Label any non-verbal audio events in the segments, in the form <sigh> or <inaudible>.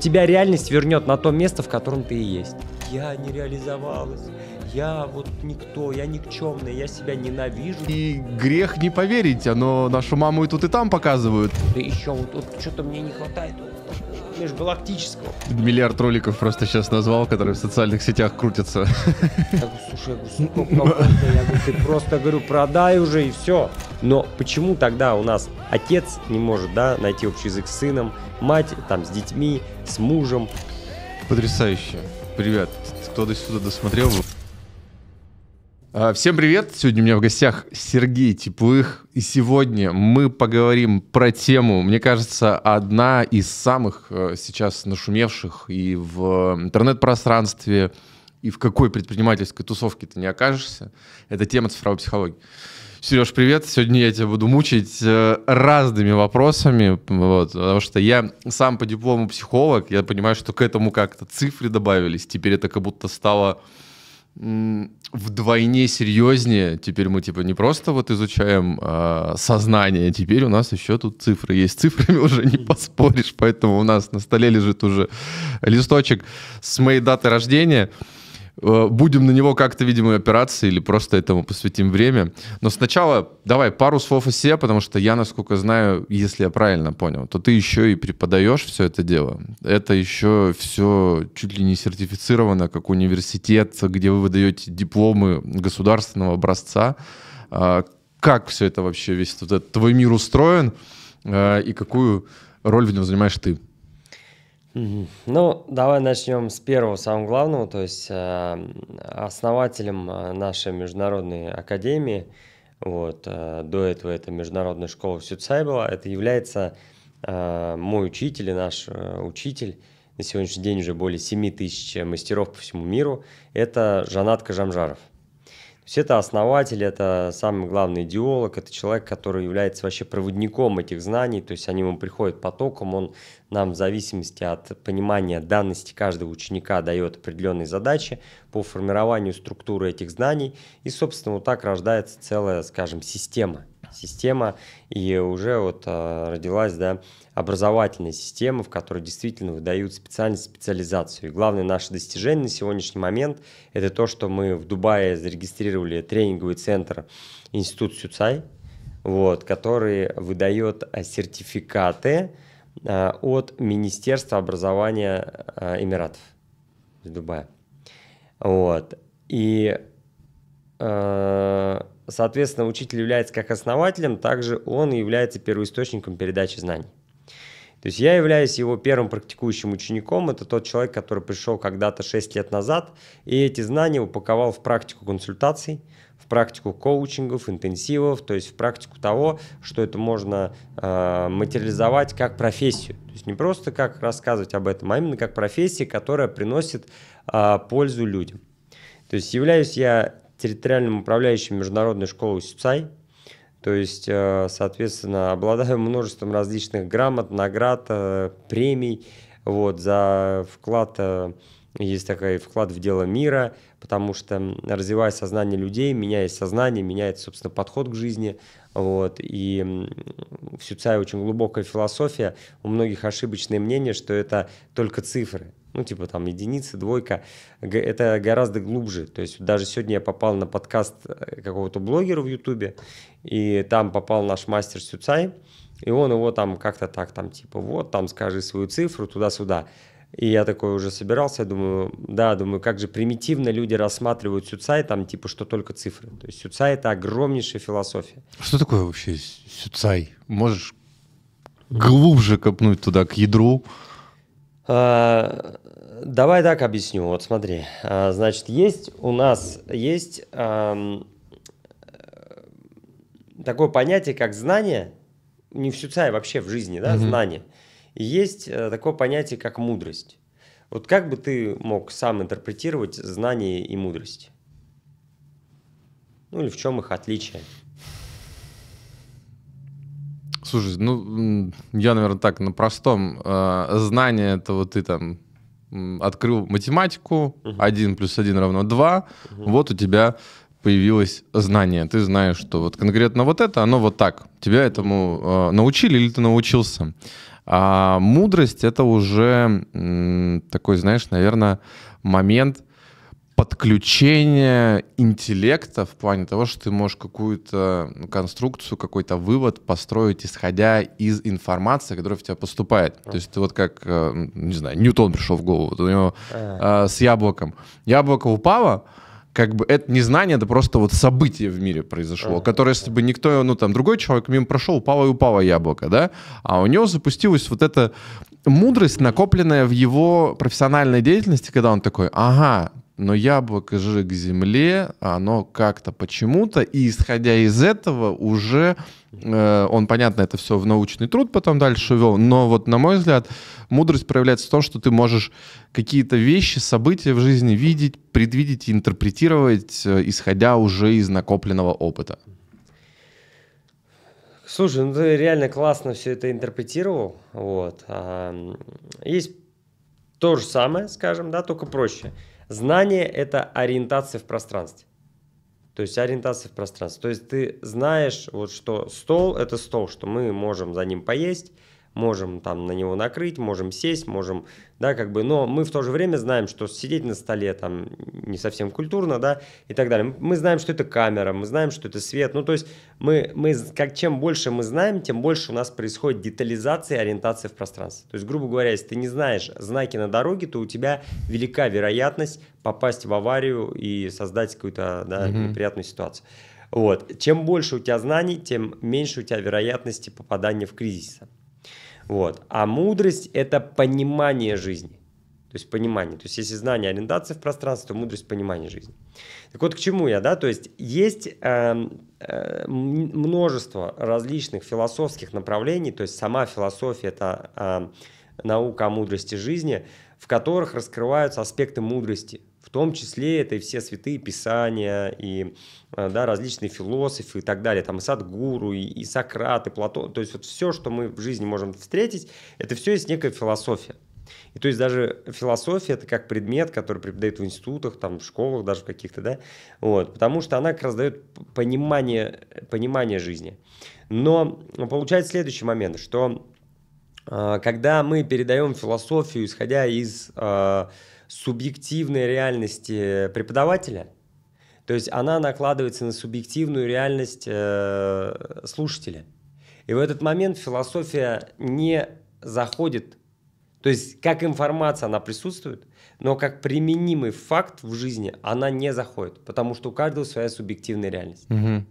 тебя реальность вернет на то место, в котором ты и есть. Я не реализовалась, я вот никто, я никчемный, я себя ненавижу. И грех не поверить, оно а, нашу маму и тут и там показывают. Да еще вот, вот что-то мне не хватает, вот, межгалактического. Миллиард роликов просто сейчас назвал, которые в социальных сетях крутятся. Я говорю, слушай, я говорю, сука, я говорю, ты просто, говорю, продай уже и все. Но почему тогда у нас отец не может, да, найти общий язык с сыном, мать там с детьми, с мужем? Потрясающе. Привет, кто до сюда досмотрел, а, всем привет! Сегодня у меня в гостях Сергей Теплых. И сегодня мы поговорим про тему, мне кажется, одна из самых э, сейчас нашумевших и в интернет-пространстве, и в какой предпринимательской тусовке ты не окажешься. Это тема цифровой психологии. Сереж, привет. Сегодня я тебя буду мучить э, разными вопросами, вот, потому что я сам по диплому психолог, я понимаю, что к этому как-то цифры добавились, теперь это как будто стало вдвойне серьезнее. Теперь мы типа не просто вот изучаем а, сознание, теперь у нас еще тут цифры есть. цифрами <laughs> уже не поспоришь, поэтому у нас на столе лежит уже листочек с моей даты рождения. Э, будем на него как-то, видимо, опираться или просто этому посвятим время. Но сначала давай пару слов о себе, потому что я, насколько знаю, если я правильно понял, то ты еще и преподаешь все это дело. Это еще все чуть ли не сертифицировано, как университет, где вы выдаете дипломы государственного образца. А, как все это вообще, весь вот этот твой мир устроен э, и какую роль в нем занимаешь ты? Ну, давай начнем с первого, самого главного. То есть э, основателем э, нашей международной академии, вот, э, до этого это международная школа Сюцай была, это является мой учитель и наш учитель, на сегодняшний день уже более 7 тысяч мастеров по всему миру, это Жанат Кажамжаров. То есть это основатель, это самый главный идеолог, это человек, который является вообще проводником этих знаний, то есть они ему приходят потоком, он нам в зависимости от понимания данности каждого ученика дает определенные задачи по формированию структуры этих знаний, и, собственно, вот так рождается целая, скажем, система. Система, и уже вот а, родилась, да, образовательная система, в которой действительно выдают специальность, специализацию. И главное наше достижение на сегодняшний момент – это то, что мы в Дубае зарегистрировали тренинговый центр «Институт Сюцай», вот, который выдает а, сертификаты, Э, от Министерства образования э, Эмиратов из Дубая. Вот. И, э, соответственно, учитель является как основателем, также он является первоисточником передачи знаний. То есть я являюсь его первым практикующим учеником. Это тот человек, который пришел когда-то 6 лет назад и эти знания упаковал в практику консультаций, в практику коучингов, интенсивов, то есть в практику того, что это можно э, материализовать как профессию. То есть не просто как рассказывать об этом, а именно как профессия, которая приносит э, пользу людям. То есть являюсь я территориальным управляющим международной школы СЮЦАЙ, то есть, э, соответственно, обладаю множеством различных грамот, наград, э, премий вот, за вклад э, есть такой вклад в дело мира, потому что развивая сознание людей, меняясь сознание, меняется, собственно, подход к жизни. Вот. И в Сюцай очень глубокая философия. У многих ошибочное мнение, что это только цифры. Ну, типа там единица, двойка. Это гораздо глубже. То есть даже сегодня я попал на подкаст э, какого-то блогера в Ютубе, и там попал наш мастер Сюцай. И он его там как-то так, там типа, вот, там скажи свою цифру, туда-сюда. И я такой уже собирался, я думаю, да, думаю, как же примитивно люди рассматривают сюцай, там типа что только цифры. То есть сюцай — это огромнейшая философия. Что такое вообще сюцай? Можешь глубже копнуть туда, к ядру? А, давай так объясню. Вот смотри, а, значит, есть у нас, есть а, такое понятие, как знание, не в сюцай, вообще в жизни, да, угу. знание есть э, такое понятие, как мудрость. Вот как бы ты мог сам интерпретировать знание и мудрость? Ну или в чем их отличие? Слушай, ну я, наверное, так на простом. Э, знание это вот ты там открыл математику, один плюс один равно два. вот у тебя появилось знание. Ты знаешь, что вот конкретно вот это, оно вот так. Тебя этому э, научили или ты научился? А мудрость — это уже такой, знаешь, наверное, момент подключения интеллекта в плане того, что ты можешь какую-то ну, конструкцию, какой-то вывод построить, исходя из информации, которая в тебя поступает. То есть ты вот как, э, не знаю, Ньютон пришел в голову, вот у него а, с яблоком. Яблоко упало — как бы это не знание, это просто вот событие в мире произошло, а, которое, если бы никто, ну там другой человек мимо прошел, упало и упало яблоко, да, а у него запустилась вот эта мудрость, накопленная в его профессиональной деятельности, когда он такой, ага, но яблоко же к земле, оно как-то почему-то, и исходя из этого уже, э, он, понятно, это все в научный труд потом дальше вел, но вот, на мой взгляд, мудрость проявляется в том, что ты можешь какие-то вещи, события в жизни видеть, предвидеть и интерпретировать, э, исходя уже из накопленного опыта. Слушай, ну ты реально классно все это интерпретировал. Вот. А, есть то же самое, скажем, да, только проще. Знание – это ориентация в пространстве. То есть ориентация в пространстве. То есть ты знаешь, вот что стол – это стол, что мы можем за ним поесть – можем там на него накрыть, можем сесть, можем, да, как бы, но мы в то же время знаем, что сидеть на столе там не совсем культурно, да, и так далее. Мы знаем, что это камера, мы знаем, что это свет, ну, то есть мы, мы как чем больше мы знаем, тем больше у нас происходит детализация и ориентация в пространстве. То есть, грубо говоря, если ты не знаешь знаки на дороге, то у тебя велика вероятность попасть в аварию и создать какую-то, да, mm-hmm. неприятную ситуацию. Вот. Чем больше у тебя знаний, тем меньше у тебя вероятности попадания в кризис. Вот. А мудрость – это понимание жизни. То есть понимание. То есть если знание ориентации в пространстве, то мудрость понимание жизни. Так вот к чему я, да? То есть есть эм, э, э, множество различных философских направлений. То есть сама философия – это э, наука о мудрости жизни, в которых раскрываются аспекты мудрости – в том числе это и все святые писания, и э, да, различные философы и так далее, там и Садгуру, и, и Сократ, и Платон, то есть вот все, что мы в жизни можем встретить, это все есть некая философия. И то есть даже философия это как предмет, который преподают в институтах, там, в школах даже каких-то, да, вот, потому что она как раз дает понимание, понимание жизни. Но получается следующий момент, что э, когда мы передаем философию, исходя из э, субъективной реальности э, преподавателя, то есть она накладывается на субъективную реальность э, слушателя. И в этот момент философия не заходит, то есть как информация она присутствует, но как применимый факт в жизни она не заходит, потому что у каждого своя субъективная реальность. Угу.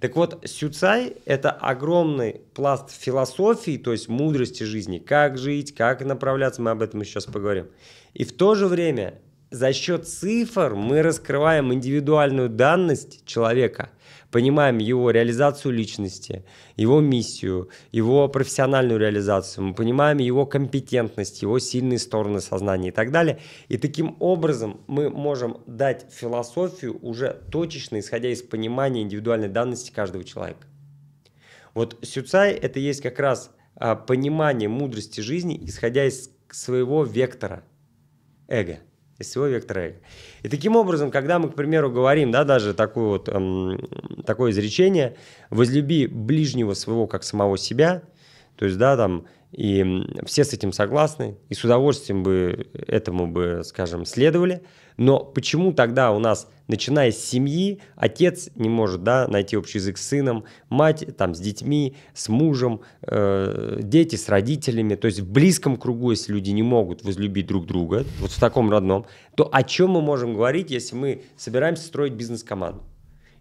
Так вот, сюцай – это огромный пласт философии, то есть мудрости жизни, как жить, как направляться, мы об этом сейчас поговорим. И в то же время за счет цифр мы раскрываем индивидуальную данность человека – понимаем его реализацию личности, его миссию, его профессиональную реализацию, мы понимаем его компетентность, его сильные стороны сознания и так далее. И таким образом мы можем дать философию уже точечно, исходя из понимания индивидуальной данности каждого человека. Вот сюцай – это есть как раз а, понимание мудрости жизни, исходя из своего вектора эго – из всего вектора И таким образом, когда мы, к примеру, говорим, да, даже такое вот, эм, такое изречение, возлюби ближнего своего как самого себя, то есть, да, там, и все с этим согласны, и с удовольствием бы этому бы, скажем, следовали. Но почему тогда у нас, начиная с семьи, отец не может да, найти общий язык с сыном, мать там, с детьми, с мужем, э, дети с родителями, то есть в близком кругу, если люди не могут возлюбить друг друга, вот в таком родном, то о чем мы можем говорить, если мы собираемся строить бизнес-команду?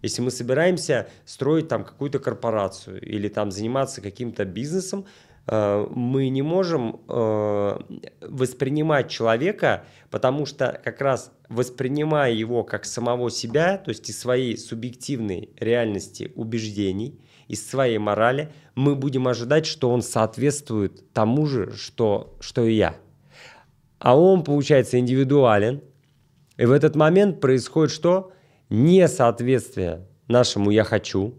Если мы собираемся строить там какую-то корпорацию или там заниматься каким-то бизнесом, Э, мы не можем э, воспринимать человека, потому что как раз воспринимая его как самого себя, то есть из своей субъективной реальности убеждений, из своей морали, мы будем ожидать, что он соответствует тому же, что, что и я. А он, получается, индивидуален. И в этот момент происходит что? Несоответствие нашему «я хочу».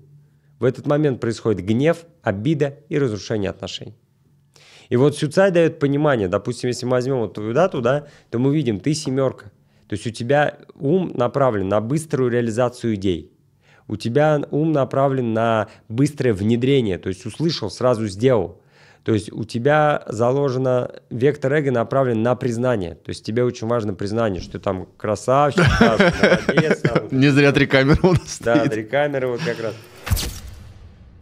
В этот момент происходит гнев, обида и разрушение отношений. И вот Сюцай дает понимание, допустим, если мы возьмем вот твою дату, да, то мы видим, ты семерка. То есть у тебя ум направлен на быструю реализацию идей. У тебя ум направлен на быстрое внедрение, то есть услышал, сразу сделал. То есть у тебя заложено, вектор эго направлен на признание. То есть тебе очень важно признание, что ты там красавчик, <laughs> молодец. Не зря три камеры у нас Да, три камеры вот как раз.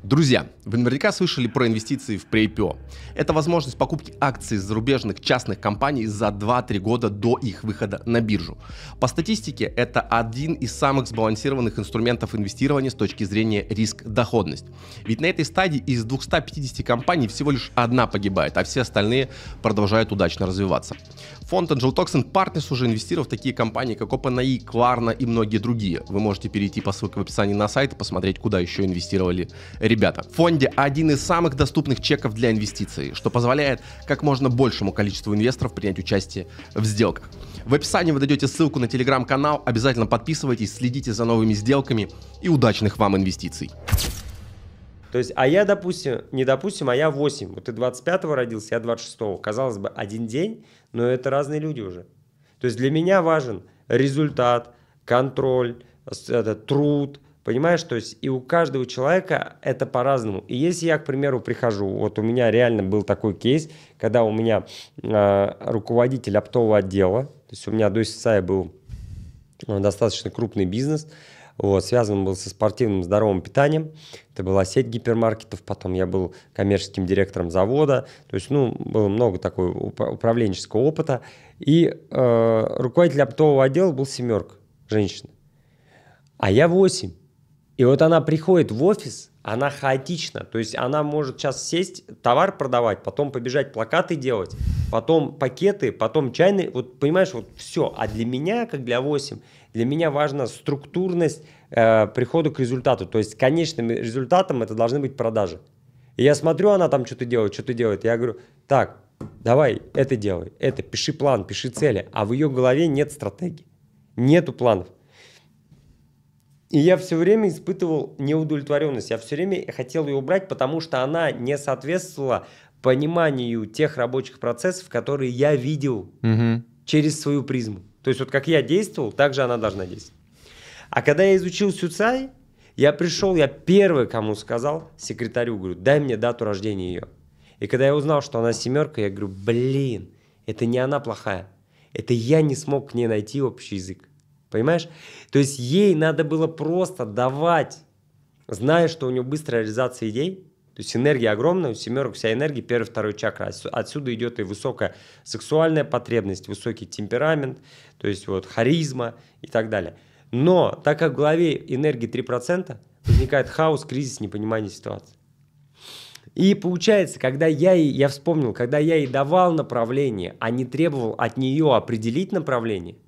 Друзья, вы наверняка слышали про инвестиции в pre-IPO. Это возможность покупки акций зарубежных частных компаний за 2-3 года до их выхода на биржу. По статистике, это один из самых сбалансированных инструментов инвестирования с точки зрения риск-доходность. Ведь на этой стадии из 250 компаний всего лишь одна погибает, а все остальные продолжают удачно развиваться. Фонд Angel Toxin Partners уже инвестировал в такие компании, как OpenAI, Klarna и многие другие. Вы можете перейти по ссылке в описании на сайт и посмотреть, куда еще инвестировали Ребята, в фонде один из самых доступных чеков для инвестиций, что позволяет как можно большему количеству инвесторов принять участие в сделках. В описании вы найдете ссылку на телеграм-канал, обязательно подписывайтесь, следите за новыми сделками и удачных вам инвестиций. То есть, а я, допустим, не допустим, а я 8. Вот ты 25-го родился, я 26-го. Казалось бы, один день, но это разные люди уже. То есть для меня важен результат, контроль, это, труд, Понимаешь, то есть и у каждого человека это по-разному. И если я, к примеру, прихожу, вот у меня реально был такой кейс, когда у меня э, руководитель оптового отдела, то есть у меня до ССА был а, достаточно крупный бизнес, вот, связан был со спортивным здоровым питанием. Это была сеть гипермаркетов, потом я был коммерческим директором завода. То есть, ну, было много такого управленческого опыта. И э, руководитель оптового отдела был семерка женщина. А я восемь. И вот она приходит в офис, она хаотична. То есть она может сейчас сесть, товар продавать, потом побежать плакаты делать, потом пакеты, потом чайные. Вот понимаешь, вот все. А для меня, как для 8, для меня важна структурность э, прихода к результату. То есть конечным результатом это должны быть продажи. И я смотрю, она там что-то делает, что-то делает. Я говорю, так, давай, это делай, это, пиши план, пиши цели. А в ее голове нет стратегии, нету планов. И я все время испытывал неудовлетворенность. Я все время хотел ее убрать, потому что она не соответствовала пониманию тех рабочих процессов, которые я видел угу. через свою призму. То есть вот как я действовал, так же она должна действовать. А когда я изучил Сюцай, я пришел, я первый кому сказал, секретарю, говорю, дай мне дату рождения ее. И когда я узнал, что она семерка, я говорю, блин, это не она плохая. Это я не смог к ней найти общий язык. Понимаешь? То есть ей надо было просто давать, зная, что у нее быстрая реализация идей, то есть энергия огромная, у семерок вся энергия, первый, второй чакра. Отсюда идет и высокая сексуальная потребность, высокий темперамент, то есть вот харизма и так далее. Но так как в голове энергии 3%, возникает хаос, кризис, непонимание ситуации. И получается, когда я ей, я вспомнил, когда я ей давал направление, а не требовал от нее определить направление –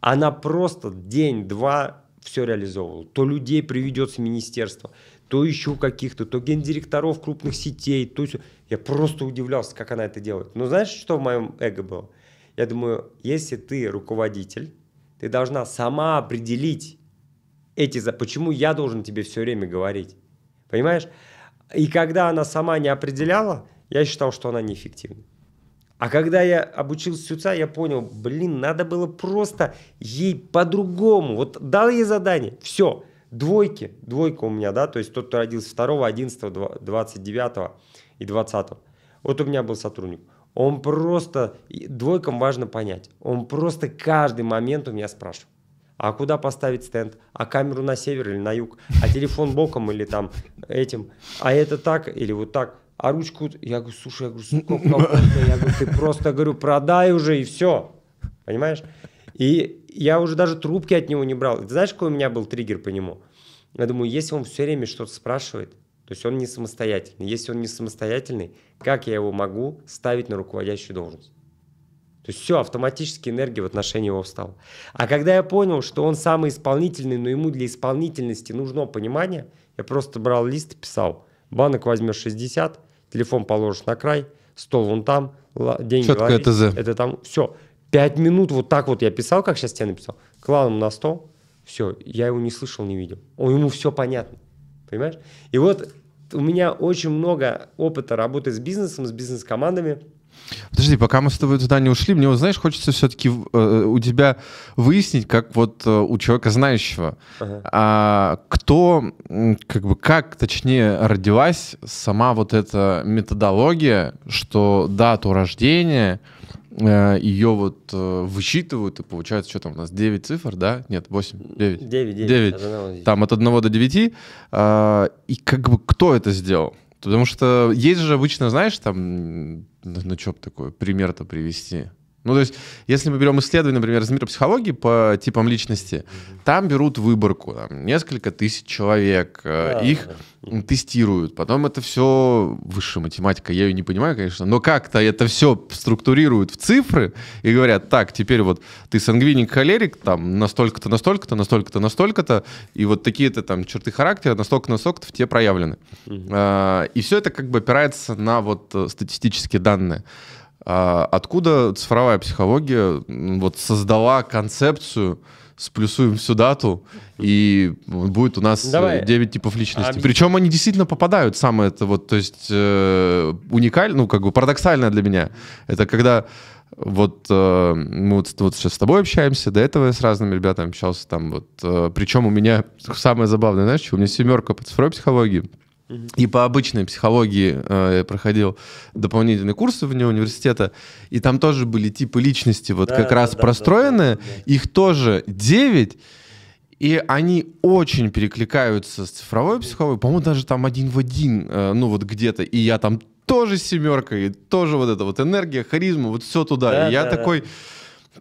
она просто день-два все реализовывала. То людей приведет с министерства, то еще каких-то, то гендиректоров крупных сетей, то все. Я просто удивлялся, как она это делает. Но знаешь, что в моем эго было? Я думаю, если ты руководитель, ты должна сама определить эти... за Почему я должен тебе все время говорить? Понимаешь? И когда она сама не определяла, я считал, что она неэффективна. А когда я обучил Сюца, я понял, блин, надо было просто ей по-другому. Вот дал ей задание, все, двойки, двойка у меня, да, то есть тот, кто родился 2, 11, 29 и 20. Вот у меня был сотрудник. Он просто, двойкам важно понять, он просто каждый момент у меня спрашивал. А куда поставить стенд? А камеру на север или на юг? А телефон боком или там этим? А это так или вот так? а ручку, я говорю, слушай, я говорю, сука, я говорю, ты просто, говорю, продай уже и все, понимаешь? И я уже даже трубки от него не брал. Ты знаешь, какой у меня был триггер по нему? Я думаю, если он все время что-то спрашивает, то есть он не самостоятельный. Если он не самостоятельный, как я его могу ставить на руководящую должность? То есть все, автоматически энергия в отношении его встала. А когда я понял, что он самый исполнительный, но ему для исполнительности нужно понимание, я просто брал лист и писал, банок возьмешь 60, телефон положишь на край, стол вон там, деньги Четкое ловить, ТЗ. это там, все. Пять минут вот так вот я писал, как сейчас тебе написал, клал ему на стол, все, я его не слышал, не видел. Он, ему все понятно, понимаешь? И вот у меня очень много опыта работы с бизнесом, с бизнес-командами, Подожди, пока мы с тобой туда не ушли, мне, знаешь, хочется все-таки э, у тебя выяснить, как вот э, у человека знающего, ага. а, кто, как бы, как, точнее, родилась сама вот эта методология, что дату рождения э, ее вот э, высчитывают, и получается, что там у нас 9 цифр, да? Нет, 8, 9. 9, 9. 9. Там от 1 до 9. Э, а, и как бы кто это сделал? Потому что есть же обычно, знаешь, там, ну, ну что такое, пример-то привести. Ну, то есть, если мы берем исследования, например, из мира психологии по типам личности, там берут выборку, там, несколько тысяч человек, э, да, их да. тестируют, потом это все высшая математика, я ее не понимаю, конечно, но как-то это все структурируют в цифры и говорят, так, теперь вот ты сангвиник, холерик, там, настолько-то, настолько-то, настолько-то, настолько-то, и вот такие-то там черты характера настолько-то, настолько-то в тебе проявлены. Mm а, и все это как бы опирается на вот э, статистические данные. А откуда цифровая психология вот создала концепцию сплюсуем всю дату, и будет у нас э, Давай. 9 типов личности. Объясни. А, причем они действительно попадают, самое это вот, то есть э, уникально, ну, как бы парадоксально для меня. Это когда вот э, мы вот, вот сейчас с тобой общаемся, до этого я с разными ребятами общался там вот. Э, причем у меня самое забавное, знаешь, у меня семерка по цифровой психологии, и по обычной психологии э, проходил дополнительные курсы вне университета, и там тоже были типы личности, вот да, как да, раз да, простроенные, да, да. их тоже 9, и они очень перекликаются с цифровой психологией, по-моему, даже там один в один, э, ну вот где-то, и я там тоже семерка, и тоже вот эта вот энергия, харизма, вот все туда. Да, и я да, такой... Да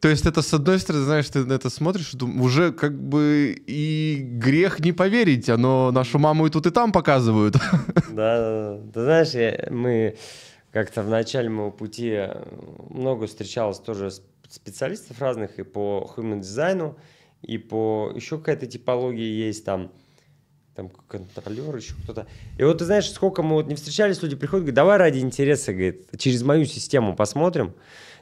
то есть это, с одной стороны, знаешь, ты на это смотришь, уже как бы и грех не поверить, но нашу маму и тут, и там показывают. <laughs> Да, ты знаешь, мы как-то в начале моего пути э, много встречалось тоже специалистов разных и по human дизайну, и по еще какая-то типология есть там, там контролер, еще кто-то. И вот ты знаешь, сколько мы вот не встречались, люди приходят, говорят, давай ради интереса, говорит, через мою систему посмотрим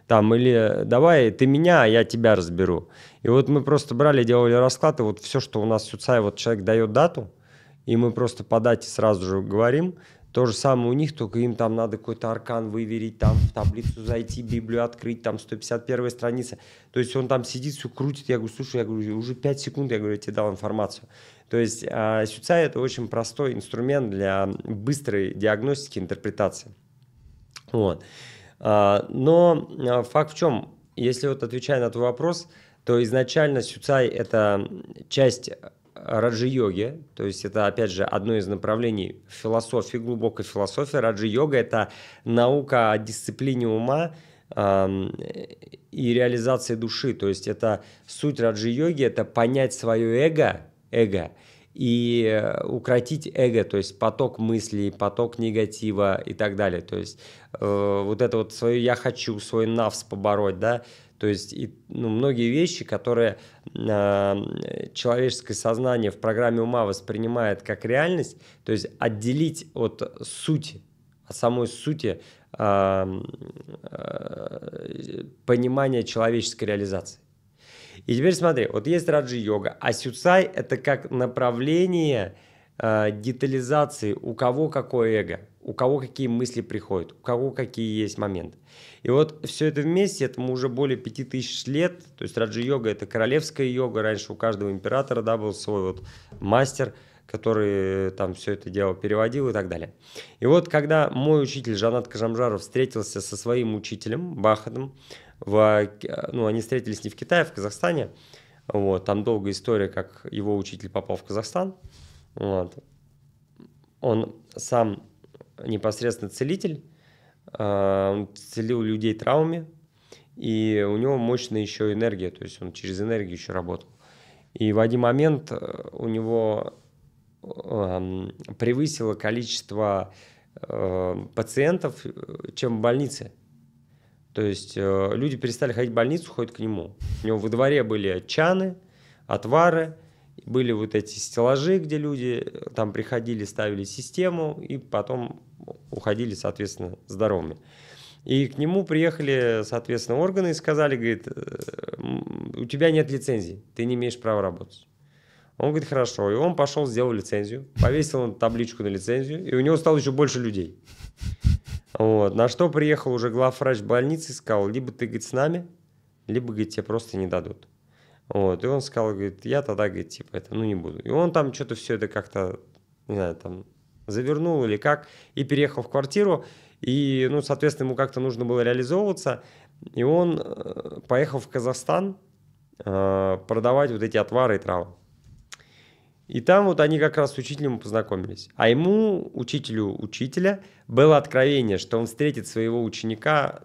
там, или давай ты меня, а я тебя разберу. И вот мы просто брали, делали расклад, и вот все, что у нас Сюцай, вот человек дает дату, и мы просто по дате сразу же говорим, то же самое у них, только им там надо какой-то аркан выверить, там в таблицу зайти, Библию открыть, там 151 страница. То есть он там сидит, все крутит. Я говорю, слушай, я говорю, уже 5 секунд, я говорю, я тебе дал информацию. То есть э, это очень простой инструмент для быстрой диагностики, интерпретации. Вот. А, но а, факт в чем? Если вот отвечая на твой вопрос, то изначально сюцай – это часть а, раджи-йоги, то есть это, опять же, одно из направлений философии, глубокой философии. Раджи-йога – это наука о дисциплине ума и реализации души, то есть это суть раджи-йоги – это понять свое эго, эго – и э, укротить эго, то есть поток мыслей, поток негатива и так далее. То есть э, вот это вот свое «я хочу», свой «навс» побороть, да, то есть и, ну, многие вещи, которые э, человеческое сознание в программе ума воспринимает как реальность, то есть отделить от сути, от самой сути э, э, понимания человеческой реализации. И теперь смотри, вот есть раджи-йога, а сюцай – это как направление э, детализации, у кого какое эго, у кого какие мысли приходят, у кого какие есть моменты. И вот все это вместе, этому уже более 5000 лет, то есть раджи-йога – это королевская йога, раньше у каждого императора да, был свой вот мастер, который там все это дело переводил и так далее. И вот когда мой учитель Жанат Кажамжаров встретился со своим учителем Бахадом, в, ну, они встретились не в Китае, а в Казахстане. Вот, там долгая история, как его учитель попал в Казахстан. Вот. Он сам непосредственно целитель, э, он целил людей травмами, и у него мощная еще энергия, то есть он через энергию еще работал. И в один момент э, у него эм, превысило количество э, пациентов, чем в больнице. То есть э, люди перестали ходить в больницу, ходят к нему. У него во дворе были чаны, отвары, были вот эти стеллажи, где люди э, там приходили, ставили систему и потом уходили, соответственно, здоровыми. И к нему приехали, соответственно, органы и сказали, говорит, «Э, у тебя нет лицензии, ты не имеешь права работать. Он говорит, хорошо. И он пошел, сделал лицензию, повесил он табличку на лицензию, и у него стало еще больше людей. Вот. На что приехал уже главврач больницы и сказал, либо ты, говорит, с нами, либо, говорит, тебе просто не дадут. Вот. И он сказал, говорит, я тогда, говорит, типа, это, ну, не буду. И он там что-то все это как-то, не знаю, там, завернул или как, и переехал в квартиру. И, ну, соответственно, ему как-то нужно было реализовываться. И он э, поехал в Казахстан э, продавать вот эти отвары и травы. И там вот они как раз с учителем познакомились. А ему, учителю учителя, было откровение, что он встретит своего ученика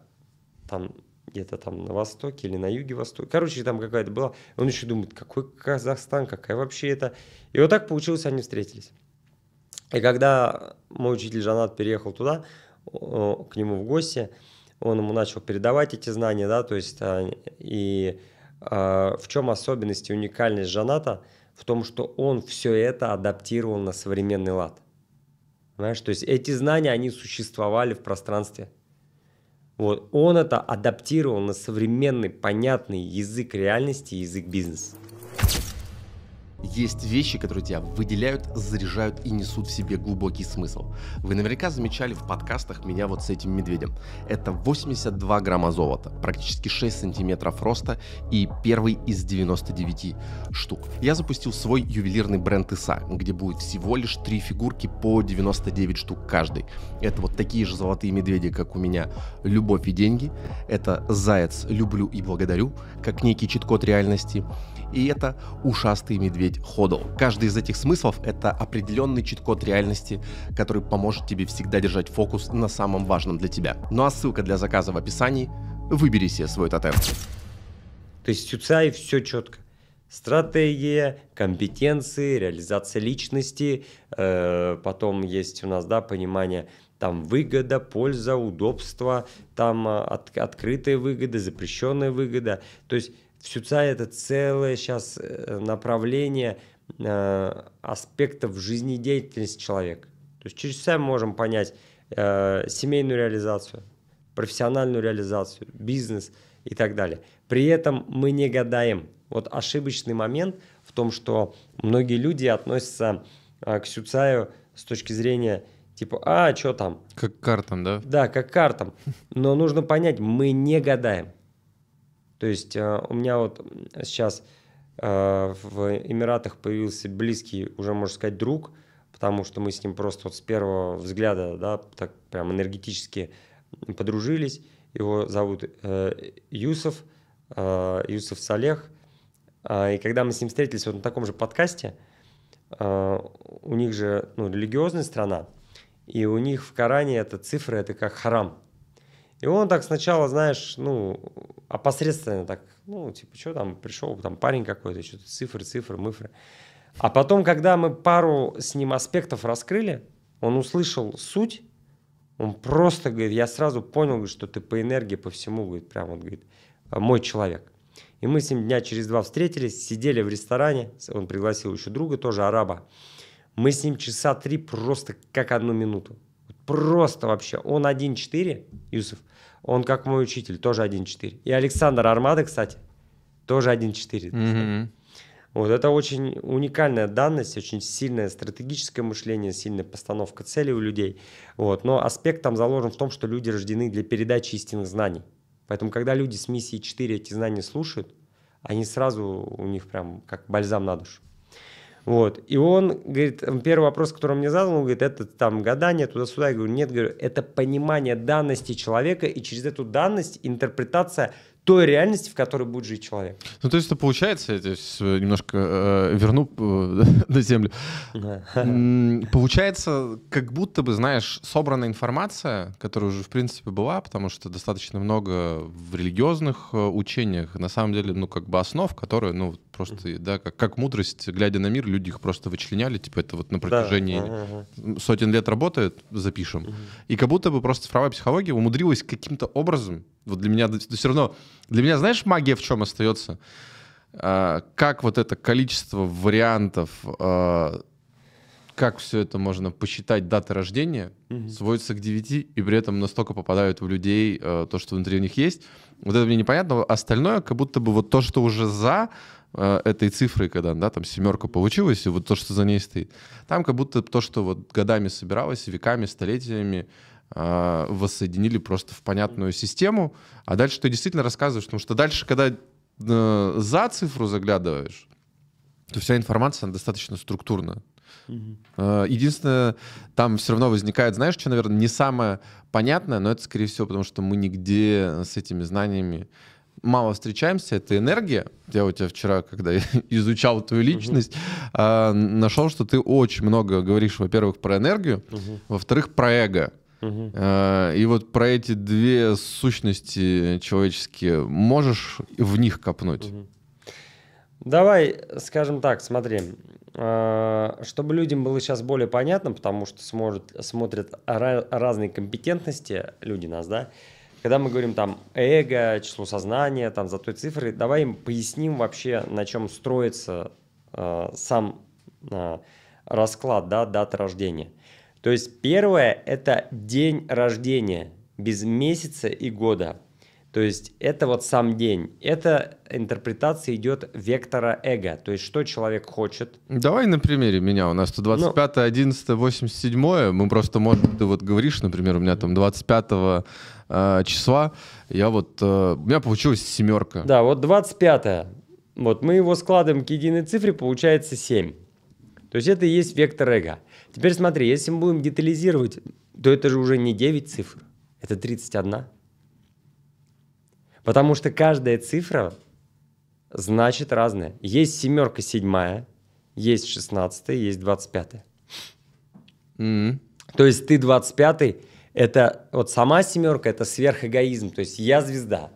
там где-то там на востоке или на юге востока. Короче, там какая-то была. Он еще думает, какой Казахстан, какая вообще это. И вот так получилось, они встретились. И когда мой учитель Жанат переехал туда, к нему в гости, он ему начал передавать эти знания, да, то есть а, и а, в чем особенность и уникальность Жаната – в том, что он все это адаптировал на современный лад. Понимаешь, то есть эти знания, они существовали в пространстве. Вот он это адаптировал на современный, понятный язык реальности, язык бизнеса. Есть вещи, которые тебя выделяют, заряжают и несут в себе глубокий смысл. Вы наверняка замечали в подкастах меня вот с этим медведем. Это 82 грамма золота, практически 6 сантиметров роста и первый из 99 штук. Я запустил свой ювелирный бренд ИСА, где будет всего лишь три фигурки по 99 штук каждый. Это вот такие же золотые медведи, как у меня «Любовь и деньги», это «Заяц, люблю и благодарю», как некий чит-код реальности, и это ушастый медведь Ходл. Каждый из этих смыслов — это определенный чит-код реальности, который поможет тебе всегда держать фокус на самом важном для тебя. Ну а ссылка для заказа в описании. Выбери себе свой тотем. То есть Тюцай все четко. Стратегия, компетенции, реализация личности, э, потом есть у нас, да, понимание там выгода, польза, удобство, там э, от, открытая выгода, запрещенная выгода. То есть Фьюцай это целое сейчас э, направление э, аспектов жизнедеятельности человека. То есть через Фьюцай мы можем понять э, семейную реализацию, профессиональную реализацию, бизнес и так далее. При этом мы не гадаем. Вот ошибочный момент в том, что многие люди относятся э, к Сюцаю с точки зрения типа, а, что там? Как картам, да? Да, как картам. Но нужно понять, мы не гадаем. То есть э, у меня вот э, сейчас э, в Эмиратах появился близкий, уже можно сказать, друг, потому что мы с ним просто вот с первого взгляда, да, так прям энергетически подружились. Его зовут э, Юсов, э, Юсов Салех. Э, и когда мы с ним встретились вот на таком же подкасте, э, у них же ну, религиозная страна, и у них в Коране эта цифра это как харам. И он так сначала, знаешь, ну, опосредственно так, ну, типа, что там, пришел там парень какой-то, что-то цифры, цифры, мыфры. А потом, когда мы пару с ним аспектов раскрыли, он услышал суть, он просто, говорит, я сразу понял, что ты по энергии, по всему, говорит, прям вот, говорит, мой человек. И мы с ним дня через два встретились, сидели в ресторане, он пригласил еще друга, тоже араба. Мы с ним часа три просто как одну минуту. Просто вообще. Он 1-4, Юсов. Он как мой учитель, тоже 1-4. И Александр Армада, кстати, тоже 1-4. Вот это очень уникальная данность, очень сильное стратегическое мышление, сильная постановка целей у людей. Вот. Но аспект там заложен в том, что люди рождены для передачи истинных знаний. Поэтому, когда люди с миссией 4 эти знания слушают, они сразу у них прям как бальзам на душу. Вот. И он говорит, первый вопрос, который он мне задал, он говорит, это там гадание туда-сюда. Я говорю, нет, говорю, это понимание данности человека, и через эту данность интерпретация той реальности, в которой будет жить человек. Ну, то есть это получается, я здесь э, немножко э, э верну э, <laughs> на землю, получается, как будто бы, знаешь, собрана информация, которая уже, в принципе, была, потому что достаточно много в религиозных учениях, на самом деле, ну, как бы основ, которые, ну, просто, mm-hmm. да, как, как мудрость, глядя на мир, люди их просто вычленяли, типа это вот на протяжении да. Uh-huh. сотен лет работает, запишем. Mm-hmm. И как будто бы просто цифровая психология умудрилась каким-то образом, вот для меня, все равно, для меня, знаешь, магия в чем остается? А, как вот это количество вариантов, а, как все это можно посчитать даты рождения, mm-hmm. сводится к 9, и при этом настолько попадают в людей а, то, что внутри у них есть. Вот это мне непонятно. А остальное, как будто бы вот то, что уже за, Э, этой цифры, когда, да, там семерка получилась, и вот то, что за ней стоит. Там как будто то, что вот годами собиралось, веками, столетиями, э, воссоединили просто в понятную систему, а дальше ты действительно рассказываешь, потому что дальше, когда э, за цифру заглядываешь, то вся информация она достаточно структурна. Угу. Единственное, там все равно возникает, знаешь, что, наверное, не самое понятное, но это, скорее всего, потому что мы нигде с этими знаниями мало встречаемся, это энергия. Я у тебя вчера, когда <laughs> изучал твою личность, угу. э, нашел, что ты очень много говоришь, во-первых, про энергию, угу. во-вторых, про эго. Угу. Э, и вот про эти две сущности человеческие можешь в них копнуть? Угу. Давай, скажем так, смотри, а, чтобы людям было сейчас более понятно, потому что смотрят, смотрят разные компетентности, люди нас, да, когда мы говорим там эго, число сознания, там за той цифрой, давай им поясним вообще, на чем строится э, сам э, расклад, да, дата рождения. То есть первое – это день рождения, без месяца и года. То есть это вот сам день. Это интерпретация идет вектора эго, то есть что человек хочет. Давай на примере меня. У нас тут 25, ну, 11, 87. Мы просто, может, ты вот говоришь, например, у меня там 25 э, числа я вот... Э, у меня получилась семерка. Да, вот 25 Вот мы его складываем к единой цифре, получается 7. То есть это и есть вектор эго. Теперь смотри, если мы будем детализировать, то это же уже не 9 цифр, это 31. Потому что каждая цифра значит разная. Есть семерка седьмая, есть шестнадцатая, есть двадцать пятая. Mm-hmm. То есть ты двадцать пятый это вот сама семерка, это сверхэгоизм, то есть я звезда.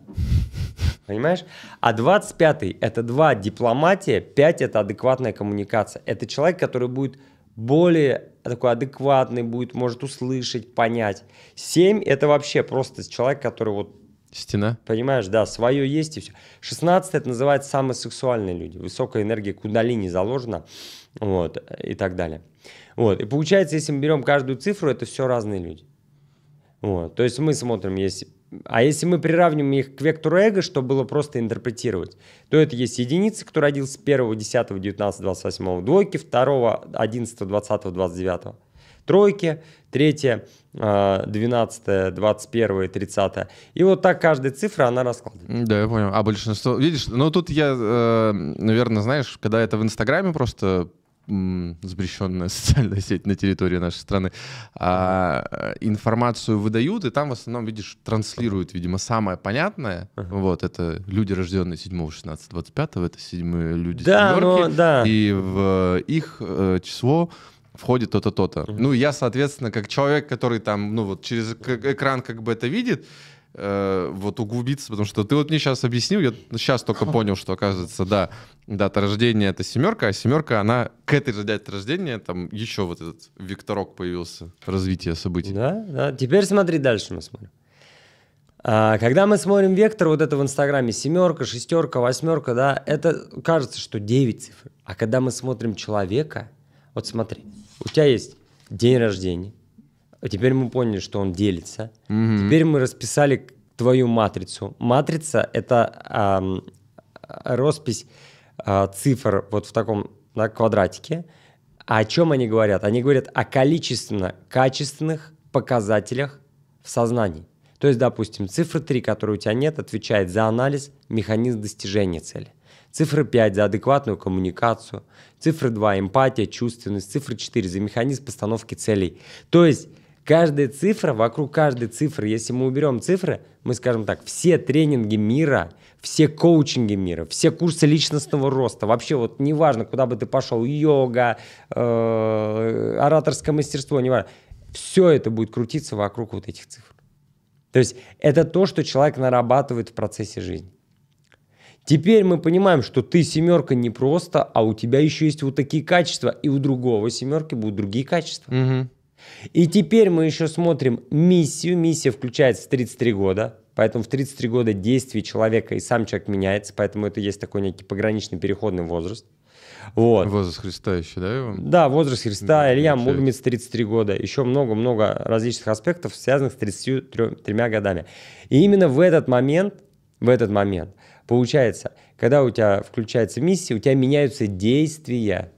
Понимаешь? А 25-й – это два дипломатия, 5 – это адекватная коммуникация. Это человек, который будет более такой адекватный, будет, может услышать, понять. 7 – это вообще просто человек, который вот Стена. Понимаешь, да, свое есть и все. 16 это называется самые сексуальные люди. Высокая энергия кудалини заложена. Вот, и так далее. Вот, и получается, если мы берем каждую цифру, это все разные люди. Вот. То есть мы смотрим, если... А если мы приравним их к вектору эго, что было просто интерпретировать, то это есть единицы, кто родился 1, 10, 19, 28, двойки, 2, 11, 20, 29, тройки, 3, 12, 21, 30. И вот так каждая цифра, она раскладывается. Да, я понял. А большинство... Видишь, ну тут я, э, наверное, знаешь, когда это в Инстаграме просто запрещенная <laughs> социальная сеть на территории нашей страны, а, э, информацию выдают, и там в основном, видишь, транслируют, видимо, самое понятное. Ага. Вот, это люди, рожденные 7, 16, 25, это седьмые люди да, но, ну, да. и в э, их э, число входит то-то, то-то. Ага. Ну, я, соответственно, как человек, который там, ну вот, через экран как бы это видит, э, вот углубиться, потому что ты вот мне сейчас объяснил, я сейчас только понял, что оказывается, да, дата рождения это семерка, а семерка, она к этой же дате рождения, там еще вот этот векторок появился, развитие событий. Да, да. Теперь смотри дальше мы смотрим. А, когда мы смотрим вектор, вот это в Инстаграме семерка, шестерка, восьмерка, да, это кажется, что 9 цифр. А когда мы смотрим человека, вот смотри, у тебя есть день рождения, а теперь мы поняли, что он делится. mm Теперь мы расписали твою матрицу. Матрица — это э, роспись э, цифр вот в таком да, квадратике. А о чем они говорят? Они говорят о количественно-качественных показателях в сознании. То есть, допустим, цифра 3, которой у тебя нет, отвечает за анализ, механизм достижения цели. Цифра 5 за адекватную коммуникацию. Цифра 2 – эмпатия, чувственность. Цифра 4 за механизм постановки целей. То есть Каждая цифра, вокруг каждой цифры, если мы уберем цифры, мы скажем так, все тренинги мира, все коучинги мира, все курсы личностного роста, вообще вот неважно, куда бы ты пошел, йога, э, ораторское мастерство, неважно, все это будет крутиться вокруг вот этих цифр. То есть это то, что человек нарабатывает в процессе жизни. Теперь мы понимаем, что ты семерка не просто, а у тебя еще есть вот такие качества, и у другого семерки будут другие качества. Угу. И теперь мы еще смотрим миссию. Миссия включается в 33 года. Поэтому в 33 года действие человека и сам человек меняется. Поэтому это есть такой некий пограничный переходный возраст. Вот. Возраст Христа еще, да? Его? Да, возраст Христа, да, Илья Мугмец 33 года, еще много-много различных аспектов, связанных с 33 тремя годами. И именно в этот момент, в этот момент, получается, когда у тебя включается миссия, у тебя меняются действия.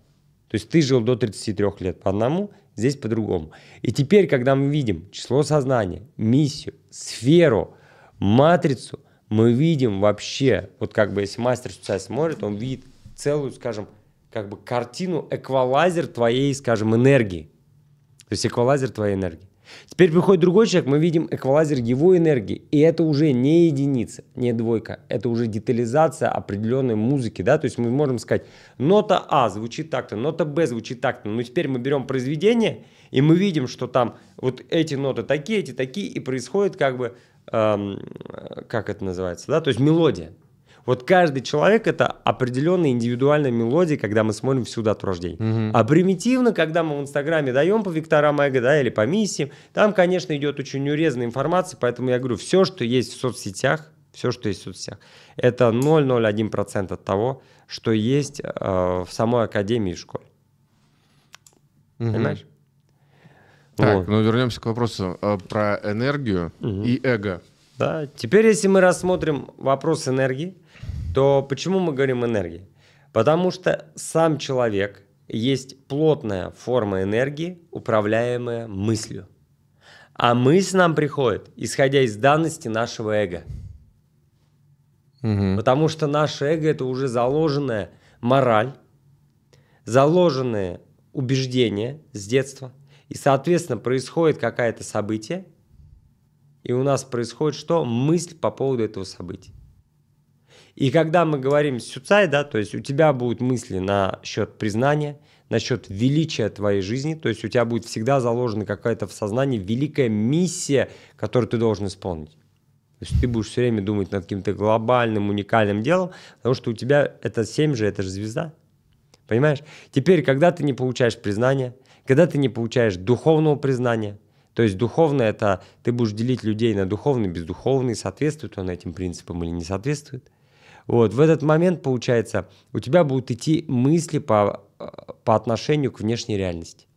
То есть ты жил до 33 лет по одному, здесь по-другому. И теперь, когда мы видим число сознания, миссию, сферу, матрицу, мы видим вообще, вот как бы если мастер сейчас смотрит, он видит целую, скажем, как бы картину эквалайзер твоей, скажем, энергии. То есть эквалайзер твоей энергии. Теперь приходит другой человек, мы видим эквалайзер его энергии, и это уже не единица, не двойка, это уже детализация определенной музыки, да, то есть мы можем сказать, нота А звучит так-то, нота Б звучит так-то, но теперь мы берем произведение, и мы видим, что там вот эти ноты такие, эти такие, и происходит как бы, эм, как это называется, да, то есть мелодия. Вот каждый человек это определенная индивидуальная мелодия, когда мы смотрим всю дату рождения. Угу. А примитивно, когда мы в Инстаграме даем по векторам эго, да, или по миссиям, там, конечно, идет очень урезанная информация, поэтому я говорю, все, что есть в соцсетях, все, что есть в соцсетях, это 0,01% от того, что есть э, в самой академии и школе. Угу. Понимаешь? Так, вот. ну вернемся к вопросу э, про энергию угу. и эго. Да, теперь если мы рассмотрим вопрос энергии, то почему мы говорим энергии? Потому что сам человек есть плотная форма энергии, управляемая мыслью. А мысль нам приходит, исходя из данности нашего эго. Угу. Потому что наше эго это уже заложенная мораль, заложенные убеждения с детства. И, соответственно, происходит какое-то событие, и у нас происходит что? Мысль по поводу этого события. И когда мы говорим сюцай, да, то есть у тебя будут мысли на счет признания, насчет величия твоей жизни, то есть у тебя будет всегда заложена какая-то в сознании великая миссия, которую ты должен исполнить. То есть ты будешь все время думать над каким-то глобальным, уникальным делом, потому что у тебя это семь же, это же звезда. Понимаешь? Теперь, когда ты не получаешь признания, когда ты не получаешь духовного признания, то есть духовное это ты будешь делить людей на духовный, бездуховный, соответствует он этим принципам или не соответствует – вот, в этот момент, получается, у тебя будут идти мысли по, э, по отношению к внешней реальности.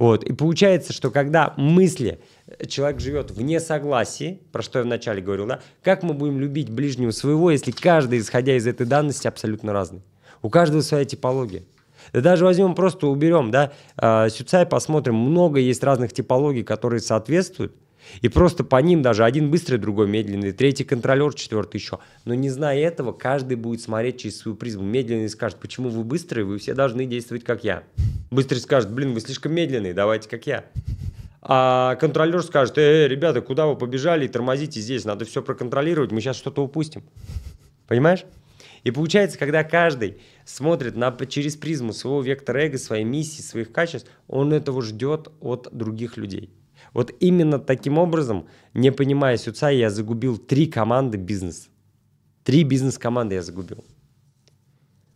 Вот, и получается, что когда мысли, э, человек живет вне несогласии, про что я вначале говорил, да, как мы будем любить ближнего своего, если каждый, исходя из этой данности, абсолютно разный? У каждого своя типология. Да даже возьмем, просто уберем, да, э, Сюцай, посмотрим, много есть разных типологий, которые соответствуют, и просто по ним даже один быстрый, другой медленный, третий контролер, четвертый еще. Но не зная этого, каждый будет смотреть через свою призму. Медленный скажет, почему вы быстрые, вы все должны действовать как я. Быстрый скажет, блин, вы слишком медленные, давайте как я. А контролер скажет, э, ребята, куда вы побежали, тормозите здесь, надо все проконтролировать, мы сейчас что-то упустим. Понимаешь? И получается, когда каждый смотрит на, через призму своего вектора эго, своей миссии, своих качеств, он этого ждет от других людей. Вот именно таким образом, не понимая Сюца, я загубил три команды бизнес, Три бизнес-команды я загубил.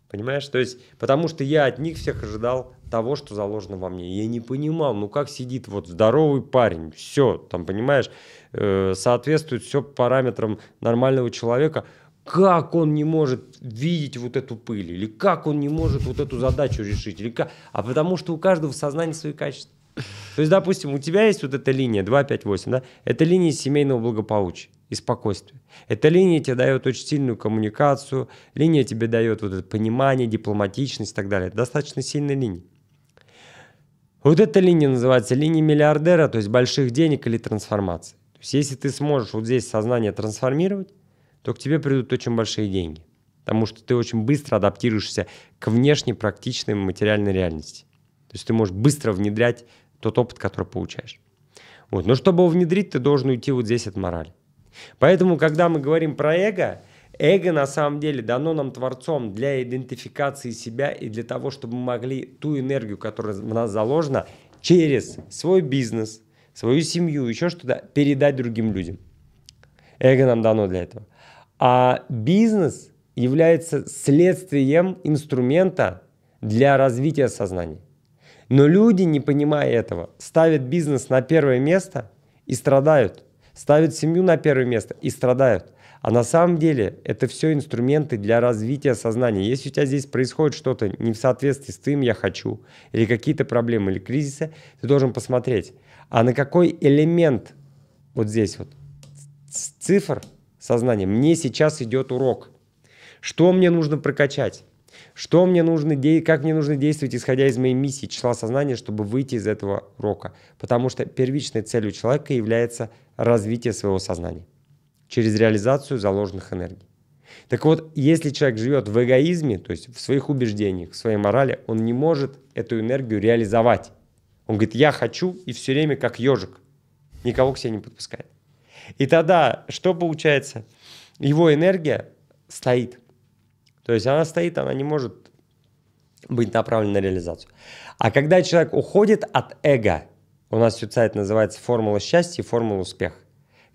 Понимаешь? То есть, потому что я от них всех ожидал того, что заложено во мне. Я не понимал, ну как сидит вот здоровый парень, все, там, понимаешь, э, соответствует все параметрам нормального человека. Как он не может видеть вот эту пыль, или как он не может вот эту задачу решить, или как... а потому что у каждого в сознании свои качества. То есть, допустим, у тебя есть вот эта линия 258, да? Это линия семейного благополучия и спокойствия. Эта линия тебе дает очень сильную коммуникацию, линия тебе дает вот это понимание, дипломатичность и так далее. Это достаточно сильная линия. Вот эта линия называется линия миллиардера, то есть больших денег или трансформации. То есть если ты сможешь вот здесь сознание трансформировать, то к тебе придут очень большие деньги, потому что ты очень быстро адаптируешься к внешней практичной материальной реальности. То есть ты можешь быстро внедрять тот опыт, который получаешь. Вот. Но чтобы его внедрить, ты должен уйти вот здесь от морали. Поэтому, когда мы говорим про эго, эго на самом деле дано нам Творцом для идентификации себя и для того, чтобы мы могли ту энергию, которая в нас заложена, через свой бизнес, свою семью, еще что-то передать другим людям. Эго нам дано для этого. А бизнес является следствием инструмента для развития сознания. Но люди, не понимая этого, ставят бизнес на первое место и страдают. Ставят семью на первое место и страдают. А на самом деле это все инструменты для развития сознания. Если у тебя здесь происходит что-то не в соответствии с тем, я хочу, или какие-то проблемы, или кризисы, ты должен посмотреть, а на какой элемент вот здесь вот цифр сознания мне сейчас идет урок. Что мне нужно прокачать? что мне нужно, как мне нужно действовать, исходя из моей миссии, числа сознания, чтобы выйти из этого рока, Потому что первичной целью человека является развитие своего сознания через реализацию заложенных энергий. Так вот, если человек живет в эгоизме, то есть в своих убеждениях, в своей морали, он не может эту энергию реализовать. Он говорит, я хочу, и все время как ежик. Никого к себе не подпускает. И тогда что получается? Его энергия стоит. То есть она стоит, она не может быть направлена на реализацию. А когда человек уходит от эго, у нас сайт называется «Формула счастья и формула успеха».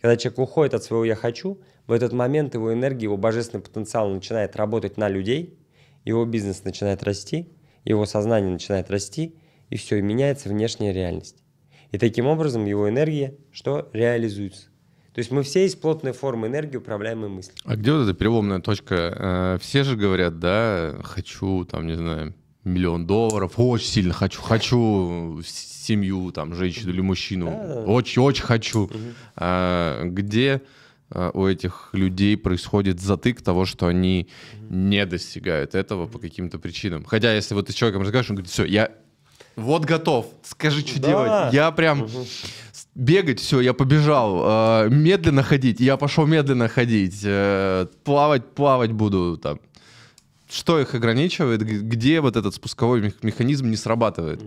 Когда человек уходит от своего «я хочу», в этот момент его энергия, его божественный потенциал начинает работать на людей, его бизнес начинает расти, его сознание начинает расти, и все, и меняется внешняя реальность. И таким образом его энергия, что реализуется. То есть мы все из плотной формы энергии, управляемой мыслью. А где вот эта переломная точка? Э, все же говорят, да, хочу, там, не знаю, миллион долларов, очень сильно хочу, хочу семью, там, женщину или мужчину, очень-очень хочу. А, где а, у этих людей происходит затык того, что они не достигают этого по каким-то причинам. Хотя, если вот ты с человеком разговариваешь, он говорит, все, я вот готов, скажи, что да. делать. Я прям... mm бегать, все, я побежал, э, медленно ходить, я пошел медленно ходить, э, плавать, плавать буду там. Что их ограничивает, где вот этот спусковой механизм не срабатывает?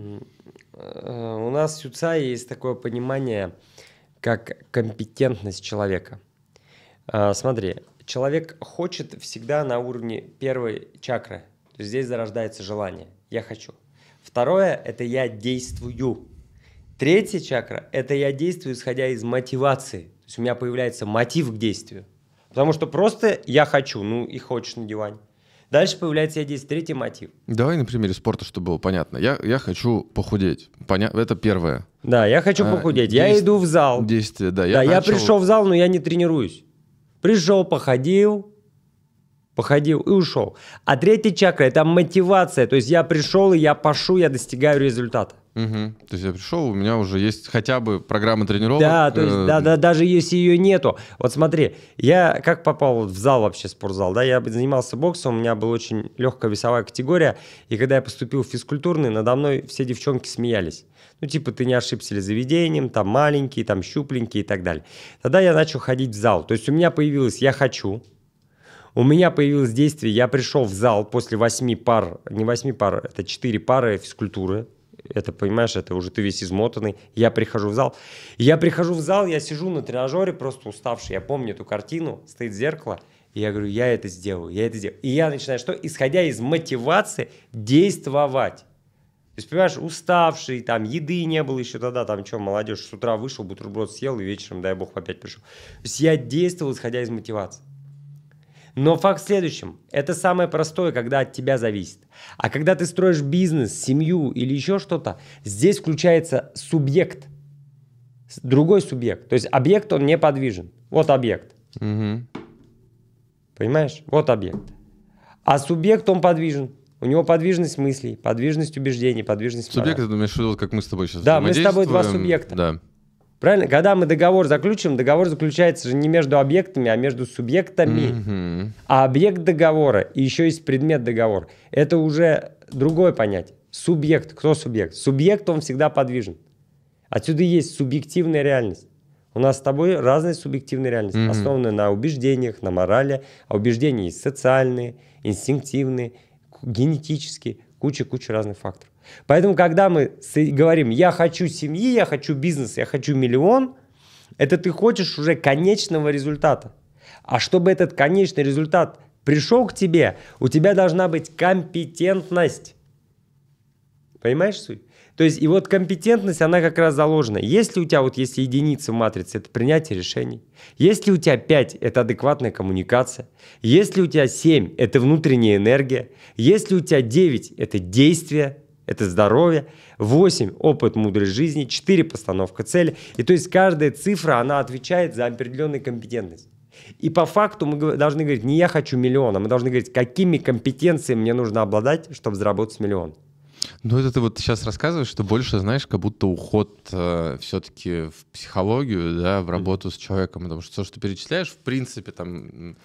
Э, у нас в ЮЦА есть такое понимание, как компетентность человека. Смотри, человек хочет всегда на уровне первой чакры. здесь зарождается желание. Я хочу. Второе – это я действую. Третья чакра – это я действую, исходя из мотивации. То есть у меня появляется мотив к действию. Потому что просто я хочу, ну и хочешь на диване. Дальше появляется я здесь третий мотив. Давай на примере спорта, чтобы было понятно. Я, я хочу похудеть. Поня... Это первое. Да, я хочу а, похудеть. Действ... Я иду в зал. Действие, да. Я, да, начал... я пришел в зал, но я не тренируюсь. Пришел, походил, походил и ушел. А третья чакра – это мотивация. То есть я пришел, и я пошу, я достигаю результата. Угу. То есть я пришел, у меня уже есть хотя бы программа тренировок. Да, то есть, э, да, да, даже если ее нету. Вот смотри, я как попал в зал вообще спортзал, да, я занимался боксом, у меня была очень легкая весовая категория, и когда я поступил в физкультурный, надо мной все девчонки смеялись. Ну, типа, ты не ошибся ли заведением, там маленький, там щупленький и так далее. Тогда я начал ходить в зал. То есть у меня появилось «я хочу», у меня появилось действие, я пришел в зал после восьми пар, не восьми пар, это четыре пары физкультуры, это понимаешь, это уже ты весь измотанный. Я прихожу в зал. Я прихожу в зал, я сижу на тренажере, просто уставший. Я помню эту картину, стоит зеркало. И я говорю, я это сделаю, я это сделаю. И я начинаю что? Исходя из мотивации действовать. То есть, понимаешь, уставший, там, еды не было еще тогда, там, что, молодежь, с утра вышел, бутерброд съел и вечером, дай бог, опять пришел. То есть я действовал, исходя из мотивации. Но факт в следующем. Это самое простое, когда от тебя зависит. А когда ты строишь бизнес, семью или еще что-то, здесь включается субъект. Другой субъект. То есть объект, он неподвижен. Вот объект. Угу. Понимаешь? Вот объект. А субъект, он подвижен. У него подвижность мыслей, подвижность убеждений, подвижность... Субъект, морали. ты думаешь, как мы с тобой сейчас Да, мы с тобой два субъекта. Да. Правильно? Когда мы договор заключим, договор заключается же не между объектами, а между субъектами. Mm-hmm. А объект договора и еще есть предмет договора. Это уже другое понятие. Субъект. Кто субъект? Субъект, он всегда подвижен. Отсюда есть субъективная реальность. У нас с тобой разная субъективная реальность, mm-hmm. основанная на убеждениях, на морали, а убеждения есть социальные, инстинктивные, генетические, куча-куча разных факторов. Поэтому, когда мы говорим, я хочу семьи, я хочу бизнес, я хочу миллион, это ты хочешь уже конечного результата. А чтобы этот конечный результат пришел к тебе, у тебя должна быть компетентность. Понимаешь суть? То есть, и вот компетентность, она как раз заложена. Если у тебя вот есть единица в матрице, это принятие решений. Если у тебя 5, это адекватная коммуникация. Если у тебя 7, это внутренняя энергия. Если у тебя 9, это действие это здоровье, 8 – опыт мудрой жизни, 4 – постановка цели. И то есть каждая цифра, она отвечает за определенную компетентность. И по факту мы должны говорить, не я хочу миллиона, мы должны говорить, какими компетенциями мне нужно обладать, чтобы заработать миллион. Ну, это ты вот сейчас рассказываешь, что больше, знаешь, как будто уход э, все-таки в психологию, да, в работу mm-hmm. с человеком, потому что то, что ты перечисляешь, в принципе, там,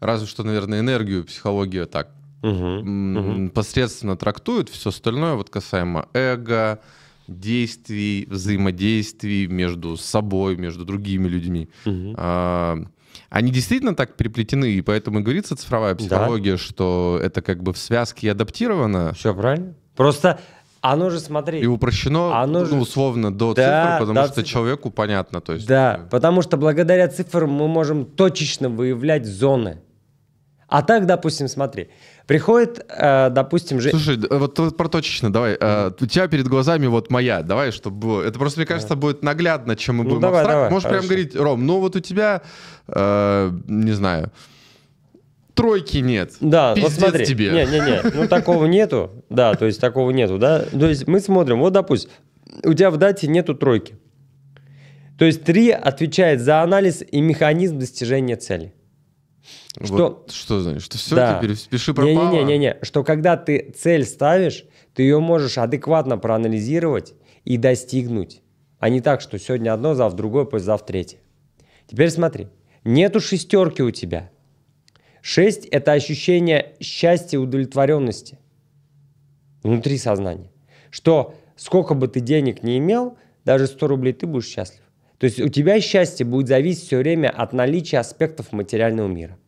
разве что, наверное, энергию, психология, а так посредственно трактуют все остальное, вот касаемо эго, действий, взаимодействий между собой, между другими людьми. А, они действительно так переплетены, и поэтому и говорится цифровая психология, да. что это как бы в связке адаптировано. Все правильно. Просто оно же, смотри... И упрощено, оно ну, условно, до да, цифр, потому до что цифр. человеку понятно. То есть... Да, э, потому что благодаря цифрам мы можем точечно выявлять зоны. А так, допустим, смотри, Приходит, э, допустим, же... Слушай, э, вот, вот проточечно, давай. Э, у тебя перед глазами вот моя, давай, чтобы Это просто, мне кажется, будет наглядно, чем мы ну, будем давай, Давай, Можешь хорошо. прям говорить, Ром, ну вот у тебя, э, не знаю, тройки нет. Да, Пиздец вот смотри. тебе. Не-не-не, ну такого нету, да, то есть такого нету, да. То есть мы смотрим, вот, допустим, у тебя в дате нету тройки. То есть три отвечает за анализ и механизм достижения цели. Что, вот, что значит? Что все, да. теперь спеши пропало? Не-не-не, не, что когда ты цель ставишь, ты ее можешь адекватно проанализировать и достигнуть, а не так, что сегодня одно, завтра другое, послезавтра третье. Теперь смотри, нету шестерки у тебя. Шесть – это ощущение счастья и удовлетворенности внутри сознания. Что сколько бы ты денег не имел, даже 100 рублей ты будешь счастлив. То есть у тебя счастье будет зависеть все время от наличия аспектов материального мира.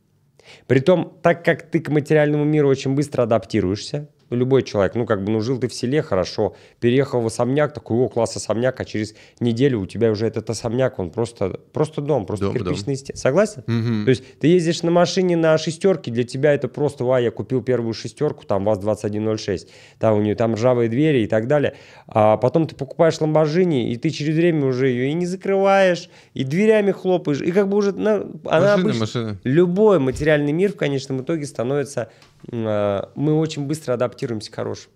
Притом, так как ты к материальному миру очень быстро адаптируешься, ну любой человек, ну, как бы, ну, жил ты в селе, хорошо, переехал в особняк, такой, о, класс особняк, а через неделю у тебя уже этот особняк, он просто, просто дом, просто дом, кирпичный дом. Согласен? Угу. То есть ты ездишь на машине на шестерке, для тебя это просто, а, я купил первую шестерку, там ВАЗ-2106, там у нее там ржавые двери и так далее. А потом ты покупаешь Ламборжини, и ты через время уже ее и не закрываешь, и дверями хлопаешь, и как бы уже... На, она машина, обычно, машина. Любой материальный мир в конечном итоге становится Э, мы очень быстро адаптируемся к хорошему.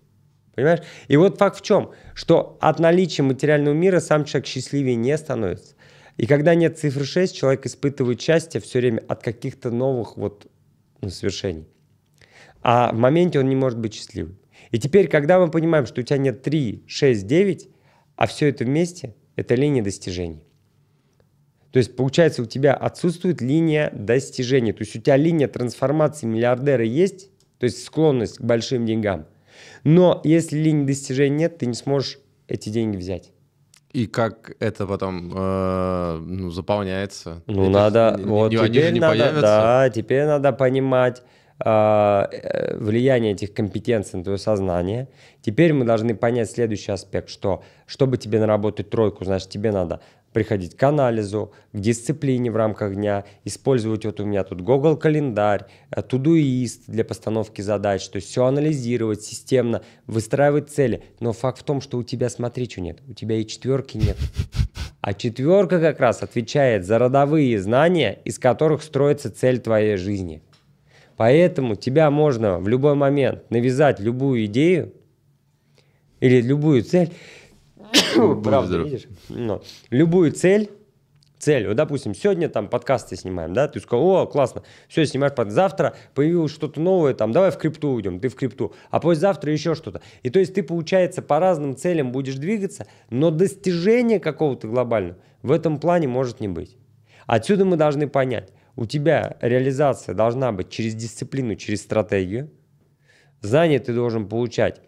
Понимаешь? И вот факт в чем, что от наличия материального мира сам человек счастливее не становится. И когда нет цифры 6, человек испытывает счастье все время от каких-то новых вот ну, свершений. А в моменте он не может быть счастливым. И теперь, когда мы понимаем, что у тебя нет 3, 6, 9, а все это вместе, это линия достижений. То есть, получается, у тебя отсутствует линия достижений. То есть, у тебя линия трансформации миллиардера есть, то есть склонность к большим деньгам. Но если линии достижения нет, ты не сможешь эти деньги взять. И как это потом э, ну, заполняется? Ну, это надо... Не, вот не, теперь не надо, Да, теперь надо понимать а, э, влияние этих компетенций на твое сознание. Теперь мы должны понять следующий аспект, что чтобы тебе наработать тройку, значит, тебе надо приходить к анализу, к дисциплине в рамках дня, использовать вот у меня тут Google календарь, э, Todoist для постановки задач, то есть все анализировать системно, выстраивать цели. Но факт в том, что у тебя, смотри, что нет, у тебя и четверки нет. А четверка как раз отвечает за родовые знания, из которых строится цель твоей жизни. Поэтому тебя можно в любой момент навязать любую идею или любую цель, Правда, видишь? Но. Любую цель цель. Вот, допустим, сегодня там подкасты снимаем, да, ты сказал, о, классно, все, снимаешь под завтра, появилось что-то новое, там, давай в крипту уйдем, ты в крипту, а завтра еще что-то. И то есть ты, получается, по разным целям будешь двигаться, но достижение какого-то глобального в этом плане может не быть. Отсюда мы должны понять, у тебя реализация должна быть через дисциплину, через стратегию, знания ты должен получать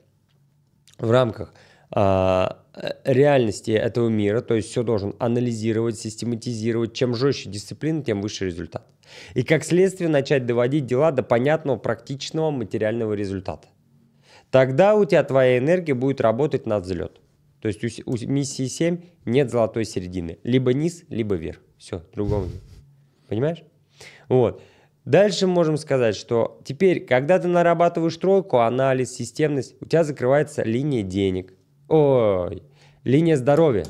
в рамках а, Э, реальности этого мира, то есть все должен анализировать, систематизировать. Чем жестче дисциплина, тем выше результат. И как следствие начать доводить дела до понятного, практичного, материального результата. Тогда у тебя твоя энергия будет работать на взлет. То есть у, у миссии 7 нет золотой середины. Либо низ, либо вверх. Все, другого нет. Понимаешь? Вот. Дальше можем сказать, что теперь, когда ты нарабатываешь тройку, анализ, системность, у тебя закрывается линия денег. Ой, линия здоровья.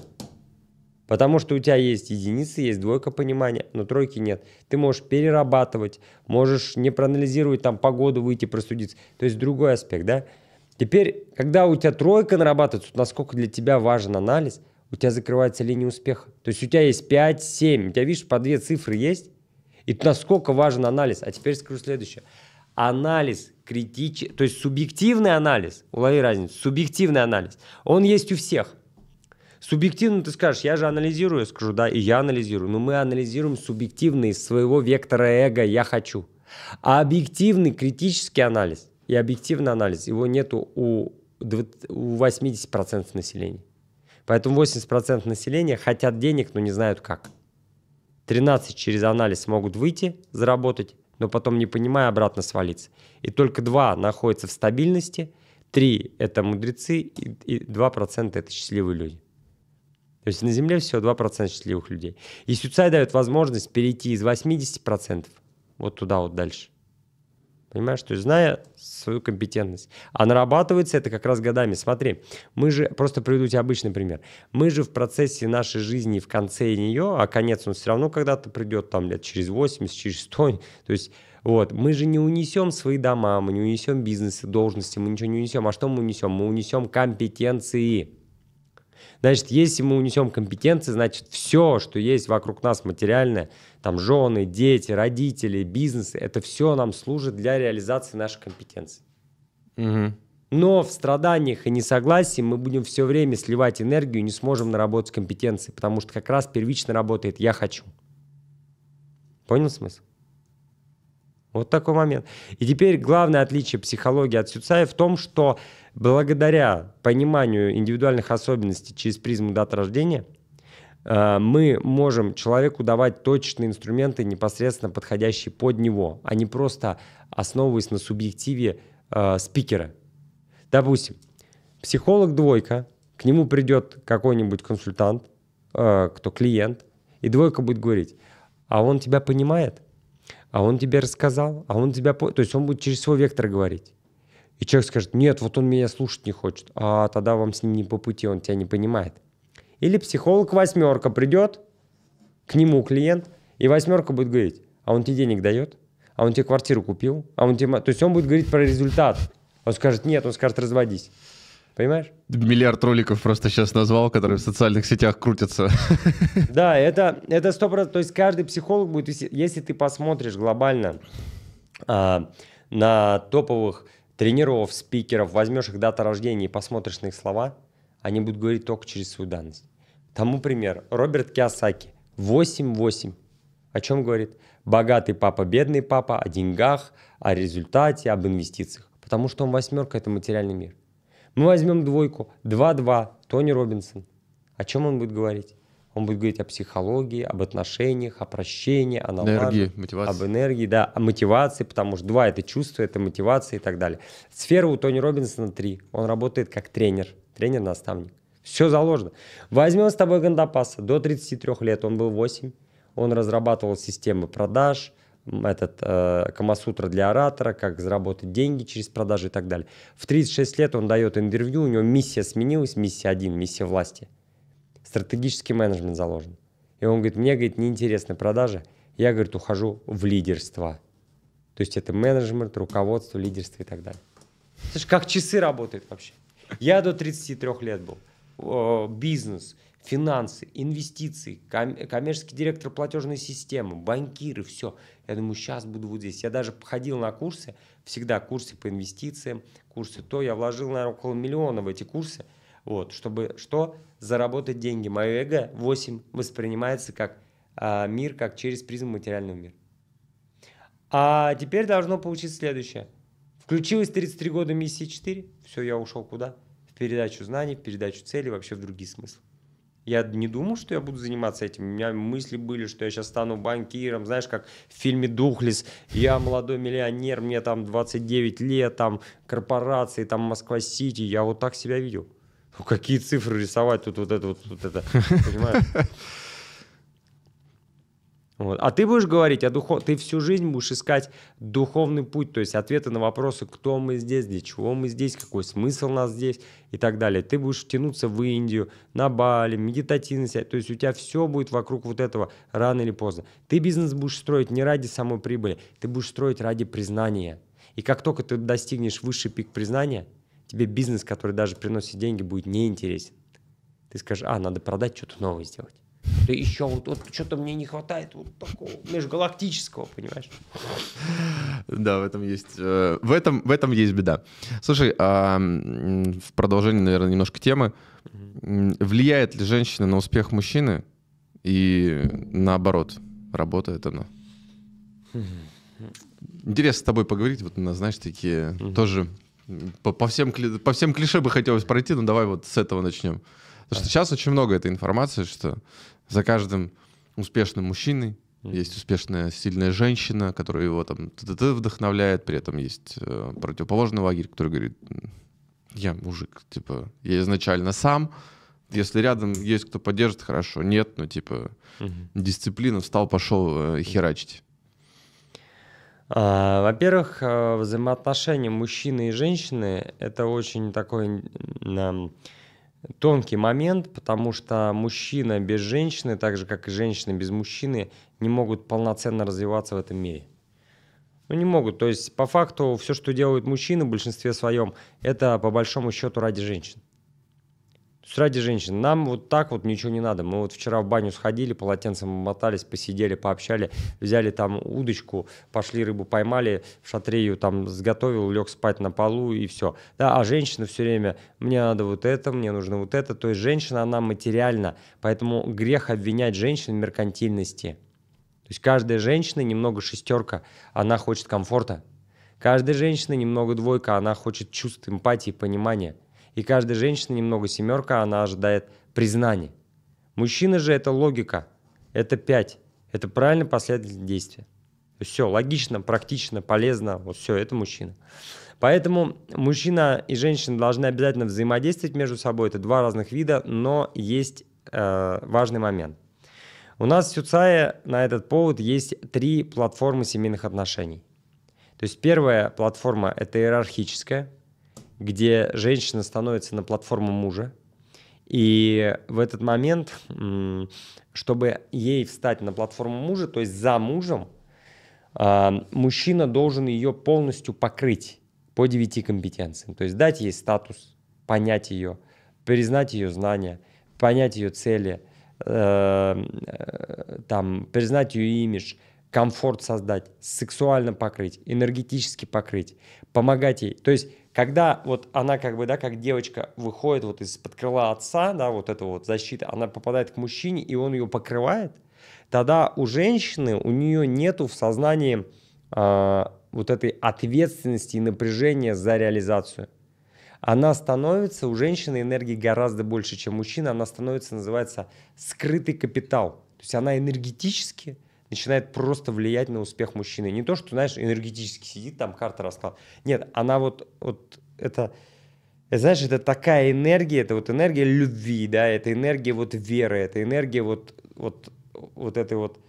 Потому что у тебя есть единицы, есть двойка понимания, но тройки нет. Ты можешь перерабатывать, можешь не проанализировать там погоду, выйти простудиться. То есть другой аспект, да? Теперь, когда у тебя тройка нарабатывается, насколько для тебя важен анализ, у тебя закрывается линия успеха. То есть у тебя есть 5, 7, у тебя, видишь, по две цифры есть, и насколько важен анализ. А теперь скажу следующее. Анализ критич... То есть субъективный анализ, улови разницу, субъективный анализ, он есть у всех. Субъективно ты скажешь, я же анализирую, я скажу, да, и я анализирую. Но мы анализируем субъективно из своего вектора эго «я хочу». А объективный критический анализ и объективный анализ, его нету у, у 80% населения. Поэтому 80% населения хотят денег, но не знают как. 13 через анализ могут выйти, заработать, но потом, не понимая, обратно свалиться. И только два находятся в стабильности, три — это мудрецы, и два процента это счастливые люди. То есть на Земле всего 2% счастливых людей. И Сюцай дает возможность перейти из 80% вот туда вот дальше — Понимаешь, то есть зная свою компетентность. А нарабатывается это как раз годами. Смотри, мы же, просто приведу тебе обычный пример. Мы же в процессе нашей жизни, в конце нее, а конец он все равно когда-то придет, там, лет через 80, через 100. <laughs> То есть вот, мы же не унесем свои дома, мы не унесем бизнесы, должности, мы ничего не унесем. А что мы унесем? Мы унесем компетенции. Значит, если мы унесем компетенции, значит, все, что есть вокруг нас материальное, там жены, дети, родители, бизнес, это все нам служит для реализации наших компетенций. Угу. Но в страданиях и несогласии мы будем все время сливать энергию и не сможем наработать компетенции, потому что как раз первично работает «я хочу». Понял смысл? Вот такой момент. И теперь главное отличие психологии от Сюцая в том, что благодаря пониманию индивидуальных особенностей через призму дат рождения, э, мы можем человеку давать точечные инструменты, непосредственно подходящие под него, а не просто основываясь на субъективе э, спикера. Допустим, психолог двойка, к нему придет какой-нибудь консультант, э, кто клиент, и двойка будет говорить, а он тебя понимает? а он тебе рассказал, а он тебя... То есть он будет через свой вектор говорить. И человек скажет, нет, вот он меня слушать не хочет. А тогда вам с ним не по пути, он тебя не понимает. Или психолог восьмерка придет, к нему клиент, и восьмерка будет говорить, а он тебе денег дает, а он тебе квартиру купил, а он тебе... То есть он будет говорить про результат. Он скажет, нет, он скажет, разводись. Понимаешь? Миллиард роликов просто сейчас назвал, которые в социальных сетях крутятся. <laughs> Да, это, это 100%. То есть каждый психолог будет, если ты посмотришь глобально а, на топовых тренеров, спикеров, возьмешь их дата рождения и посмотришь на их слова, они будут говорить только через свою данность. Тому пример. Роберт Киосаки. 8-8. О чем говорит? Богатый папа, бедный папа, о деньгах, о результате, об инвестициях. Потому что он восьмерка – это материальный мир. Мы возьмем двойку, 2-2, Тони Робинсон. О чем он будет говорить? Он будет говорить о психологии, об отношениях, о прощении, о налаже, энергии, мотивации. об энергии, да, о мотивации, потому что два — это чувство, это мотивация и так далее. Сфера у Тони Робинсона три. Он работает как тренер, тренер-наставник. Все заложено. Возьмем с тобой Гандапаса. До 33 лет он был 8. Он разрабатывал системы продаж, этот э, Камасутра для оратора, как заработать деньги через продажи и так далее. В 36 лет он дает интервью, у него миссия сменилась, миссия один, миссия власти. Стратегический менеджмент заложен. И он говорит, мне, говорит, неинтересны продажи, я, говорит, ухожу в лидерство. То есть это менеджмент, руководство, лидерство и так далее. Слушай, как часы работают вообще. Я до 33 лет был. Бизнес, финансы, инвестиции, коммерческий директор платежной системы, банкиры, все. Я думаю, сейчас буду вот здесь. Я даже походил на курсы, всегда курсы по инвестициям, курсы то. Я вложил, наверное, около миллиона в эти курсы, вот, чтобы что? Заработать деньги. Мое эго 8 воспринимается как а, мир, как через призму материального мира. А теперь должно получиться следующее. Включилось 33 года миссии 4. Все, я ушел куда? В передачу знаний, в передачу целей, вообще в другие смыслы. Я не думал, что я буду заниматься этим. У меня мысли были, что я сейчас стану банкиром. Знаешь, как в фильме «Духлес». Я молодой миллионер, мне там 29 лет, там корпорации, там Москва-Сити. Я вот так себя видел. Ну, какие цифры рисовать тут вот это вот, вот это, понимаешь? <laughs> Вот. А ты будешь говорить о а духов... ты всю жизнь будешь искать духовный путь, то есть ответы на вопросы, кто мы здесь, для чего мы здесь, какой смысл у нас здесь и так далее. Ты будешь тянуться в Индию, на Бали, медитативность, то есть у тебя все будет вокруг вот этого рано или поздно. Ты бизнес будешь строить не ради самой прибыли, ты будешь строить ради признания. И как только ты достигнешь высший пик признания, тебе бизнес, который даже приносит деньги, будет неинтересен. Ты скажешь, а, надо продать, что-то новое сделать. Да еще вот, вот что-то мне не хватает вот такого межгалактического, понимаешь? Да, в этом есть, э, в этом, в этом есть беда. Слушай, а в продолжение, наверное, немножко темы. Влияет ли женщина на успех мужчины и наоборот, работает она? Интересно с тобой поговорить, вот на знаешь, такие тоже по, по, всем, по всем клише бы хотелось пройти, но давай вот с этого начнем. Потому что сейчас очень много этой информации, что за каждым успешным мужчиной Есть успешная, сильная женщина, которая его там вдохновляет, при этом есть э, противоположный лагерь, который говорит, я мужик, типа, я изначально сам, если рядом есть кто поддержит, хорошо, нет, но ну, типа, mm дисциплина, встал, пошел э, херачить. А, во-первых, э, взаимоотношения мужчины и женщины — это очень такой... Э, тонкий момент, потому что мужчина без женщины, так же как и женщина без мужчины, не могут полноценно развиваться в этом мире. Ну, не могут. То есть, по факту, все, что делают мужчины в большинстве своем, это по большому счету ради женщин. С утра женщин. Нам вот так вот ничего не надо. Мы вот вчера в баню сходили, полотенцем мотались, посидели, пообщали, взяли там удочку, пошли рыбу поймали, в шатре ее там сготовил, лег спать на полу и все. Да, а женщина все время, мне надо вот это, мне нужно вот это. То есть женщина, она материальна, поэтому грех обвинять женщин в меркантильности. То есть каждая женщина немного шестерка, она хочет комфорта. Каждая женщина немного двойка, она хочет чувств, эмпатии, понимания – и каждая женщина немного семерка, она ожидает признания. Мужчина же это логика, это пять, это правильно последовательное действие. Все логично, практично, полезно, вот все, это мужчина. Поэтому мужчина и женщина должны обязательно взаимодействовать между собой, это два разных вида, но есть э, важный момент. У нас в Сюцае на этот повод есть три платформы семейных отношений. То есть первая платформа – это иерархическая, где женщина становится на платформу мужа, и в этот момент, чтобы ей встать на платформу мужа, то есть за мужем, а, мужчина должен ее полностью покрыть по девяти компетенциям. То есть дать ей статус, понять ее, признать ее знания, понять ее цели, э, э, там, признать ее имидж, комфорт создать, сексуально покрыть, энергетически покрыть, помогать ей. То есть когда вот она как бы, да, как девочка выходит вот из-под крыла отца, да, вот эта вот защита, она попадает к мужчине, и он ее покрывает, тогда у женщины, у нее нету в сознании э, вот этой ответственности и напряжения за реализацию. Она становится, у женщины энергии гораздо больше, чем у мужчины, она становится, называется, скрытый капитал. То есть она энергетически, начинает просто влиять на успех мужчины. Не то, что, знаешь, энергетически сидит, там карта раскладывает. Нет, она вот, вот это... Э, знаешь, это такая энергия, это вот энергия любви, да, это энергия вот веры, это энергия вот, вот, вот этой вот...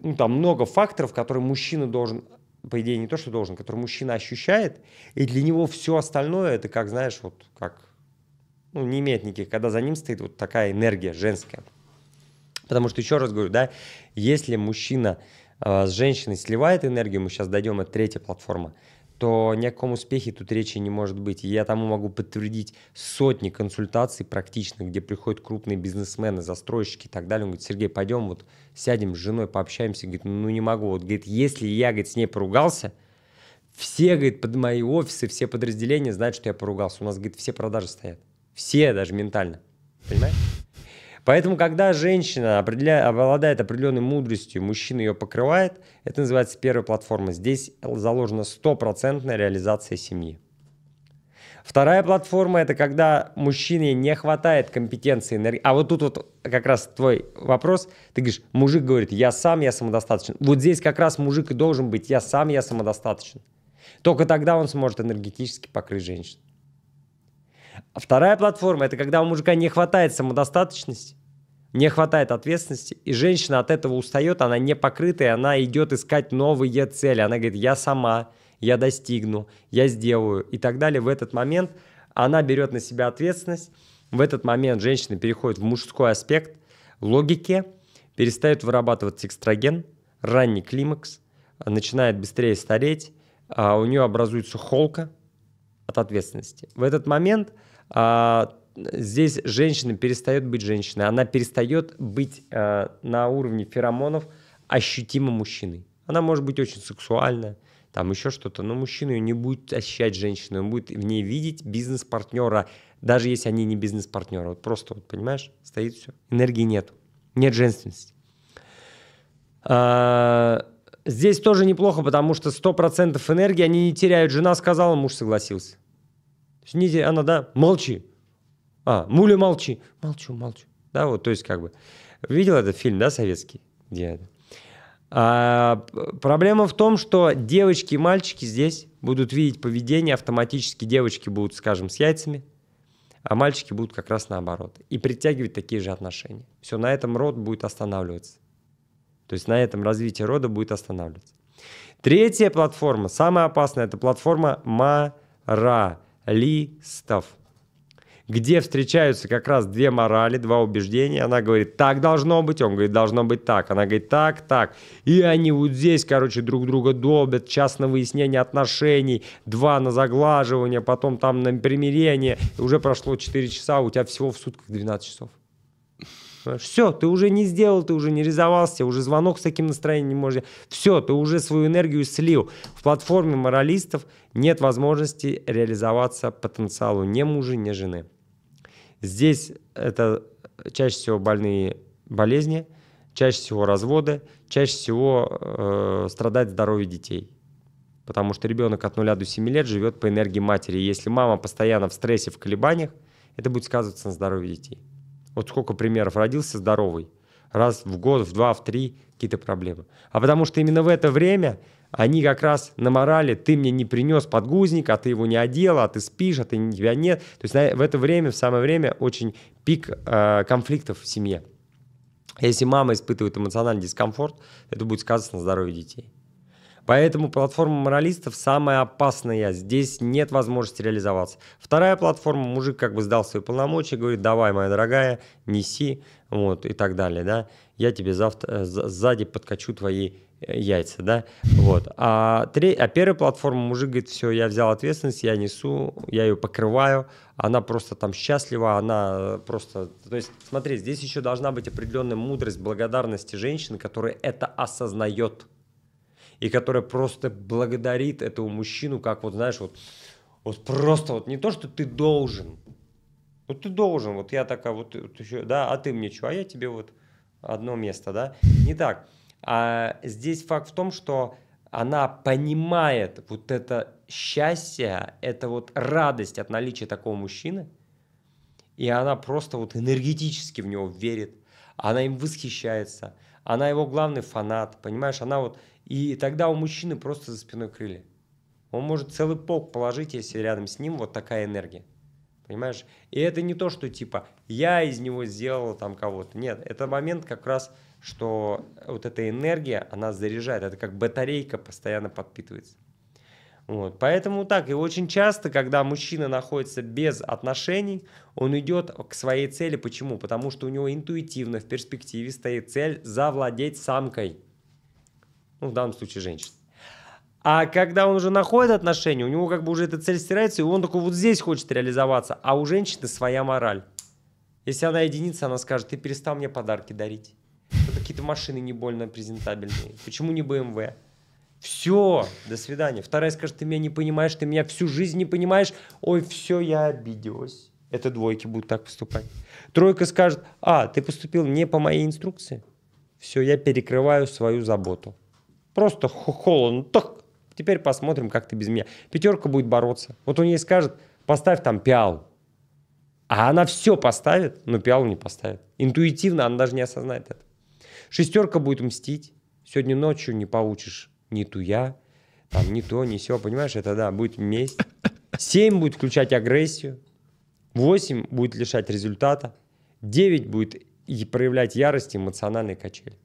Ну, там много факторов, которые мужчина должен по идее, не то, что должен, который мужчина ощущает, и для него все остальное, это как, знаешь, вот как, ну, не имеет никаких, когда за ним стоит вот такая энергия женская. Потому что, еще раз говорю, да, если мужчина э, с женщиной сливает энергию, мы сейчас дойдем, это третья платформа, то ни о каком успехе тут речи не может быть. я тому могу подтвердить сотни консультаций практичных, где приходят крупные бизнесмены, застройщики и так далее. Он говорит, Сергей, пойдем вот сядем с женой, пообщаемся. Говорит, ну не могу. Вот, говорит, если я, говорит, с ней поругался, все, говорит, под мои офисы, все подразделения знают, что я поругался. У нас, говорит, все продажи стоят. Все даже ментально. Понимаешь? Поэтому, когда женщина определя... обладает определенной мудростью, мужчина ее покрывает, это называется первая платформа. Здесь заложена стопроцентная реализация семьи. Вторая платформа – это когда мужчине не хватает компетенции, энергии. А вот тут вот как раз твой вопрос. Ты говоришь, мужик говорит, я сам, я самодостаточен. Вот здесь как раз мужик и должен быть, я сам, я самодостаточен. Только тогда он сможет энергетически покрыть женщину. А вторая платформа – это когда у мужика не хватает самодостаточности, не хватает ответственности, и женщина от этого устает, она не покрытая, она идет искать новые цели. Она говорит, я сама, я достигну, я сделаю и так далее. В этот момент она берет на себя ответственность, в этот момент женщина переходит в мужской аспект логики, перестает вырабатывать экстраген, ранний климакс, начинает быстрее стареть, а у нее образуется холка – от ответственности. В этот момент а, здесь женщина перестает быть женщиной, она перестает быть а, на уровне феромонов ощутимо мужчиной. Она может быть очень сексуальная, там еще что-то, но мужчина ее не будет ощущать женщину, он будет в ней видеть бизнес-партнера, даже если они не бизнес-партнеры. Вот просто, вот, понимаешь, стоит все, энергии нет, нет женственности. А, Здесь тоже неплохо, потому что 100% энергии они не теряют. Жена сказала, муж согласился. Снизь, она, да, молчи. А, муля, молчи. Молчу, молчу. Да, вот, то есть как бы... Видел этот фильм, да, советский? Где это? А, проблема в том, что девочки и мальчики здесь будут видеть поведение, автоматически девочки будут, скажем, с яйцами, а мальчики будут как раз наоборот. И притягивать такие же отношения. Все, на этом род будет останавливаться. То есть на этом развитие рода будет останавливаться. Третья платформа, самая опасная, это платформа моралистов, где встречаются как раз две морали, два убеждения. Она говорит, так должно быть, он говорит, должно быть так. Она говорит, так, так. И они вот здесь, короче, друг друга долбят, час на выяснение отношений, два на заглаживание, потом там на примирение. И уже прошло 4 часа, а у тебя всего в сутках 12 часов. Все, ты уже не сделал, ты уже не резовался, уже звонок с таким настроением не можешь. Все, ты уже свою энергию слил. В платформе моралистов нет возможности реализоваться потенциалу ни мужа, ни жены. Здесь это чаще всего больные болезни, чаще всего разводы, чаще всего э, страдать здоровье детей. Потому что ребенок от 0 до 7 лет живет по энергии матери. И если мама постоянно в стрессе, в колебаниях, это будет сказываться на здоровье детей. Вот сколько примеров. Родился здоровый. Раз в год, в два, в три какие-то проблемы. А потому что именно в это время они как раз на морали, ты мне не принес подгузник, а ты его не одел, а ты спишь, а ты, тебя нет. То есть в это время, в самое время очень пик э, конфликтов в семье. Если мама испытывает эмоциональный дискомфорт, это будет сказаться на здоровье детей. Поэтому платформа моралистов самая опасная. Здесь нет возможности реализоваться. Вторая платформа, мужик как бы сдал свои полномочия, говорит, давай, моя дорогая, неси, вот, и так далее, да. Я тебе завтра э, сзади подкачу твои э, яйца, да, вот. А, три, а первая платформа, мужик говорит, все, я взял ответственность, я несу, я ее покрываю, она просто там счастлива, она просто... То есть, смотри, здесь еще должна быть определенная мудрость, благодарность женщины, которая это осознает, и которая просто благодарит этого мужчину, как вот, знаешь, вот, вот просто вот не то, что ты должен, вот ты должен, вот я такая вот, вот еще, да, а ты мне что, а я тебе вот одно место, да, не так. А здесь факт в том, что она понимает вот это счастье, это вот радость от наличия такого мужчины, и она просто вот энергетически в него верит, она им восхищается, она его главный фанат, понимаешь, она вот, и тогда у мужчины просто за спиной крылья. Он может целый полк положить, если рядом с ним вот такая энергия. Понимаешь? И это не то, что типа я из него сделала там кого-то. Нет, это момент как раз, что вот эта энергия, она заряжает. Это как батарейка постоянно подпитывается. Вот. Поэтому так, и очень часто, когда мужчина находится без отношений, он идет к своей цели. Почему? Потому что у него интуитивно в перспективе стоит цель завладеть самкой ну, в данном случае женщин. А когда он уже находит отношения, у него как бы уже эта цель стирается, и он такой вот здесь хочет реализоваться. А у женщины своя мораль. Если она единица, она скажет, ты перестал мне подарки дарить. Какие-то машины не больно презентабельные. Почему не BMW? Эм все, до свидания. Вторая скажет, ты меня не понимаешь, ты меня всю жизнь не понимаешь. Ой, все, я обиделась. Это двойки будут так поступать. Тройка скажет, а, ты поступил не по моей инструкции. Все, я перекрываю свою заботу. Просто холодно. Ну, так, теперь посмотрим, как ты без меня. Пятерка будет бороться. Вот он ей скажет, поставь там пиал. А она все поставит, но пиалу не поставит. Интуитивно она даже не осознает это. Шестерка будет мстить. Сегодня ночью не получишь ни туя, там ни то, ни все. Понимаешь, это да, будет месть. Семь будет включать агрессию. Восемь будет лишать результата. Девять будет проявлять ярость и эмоциональный качель.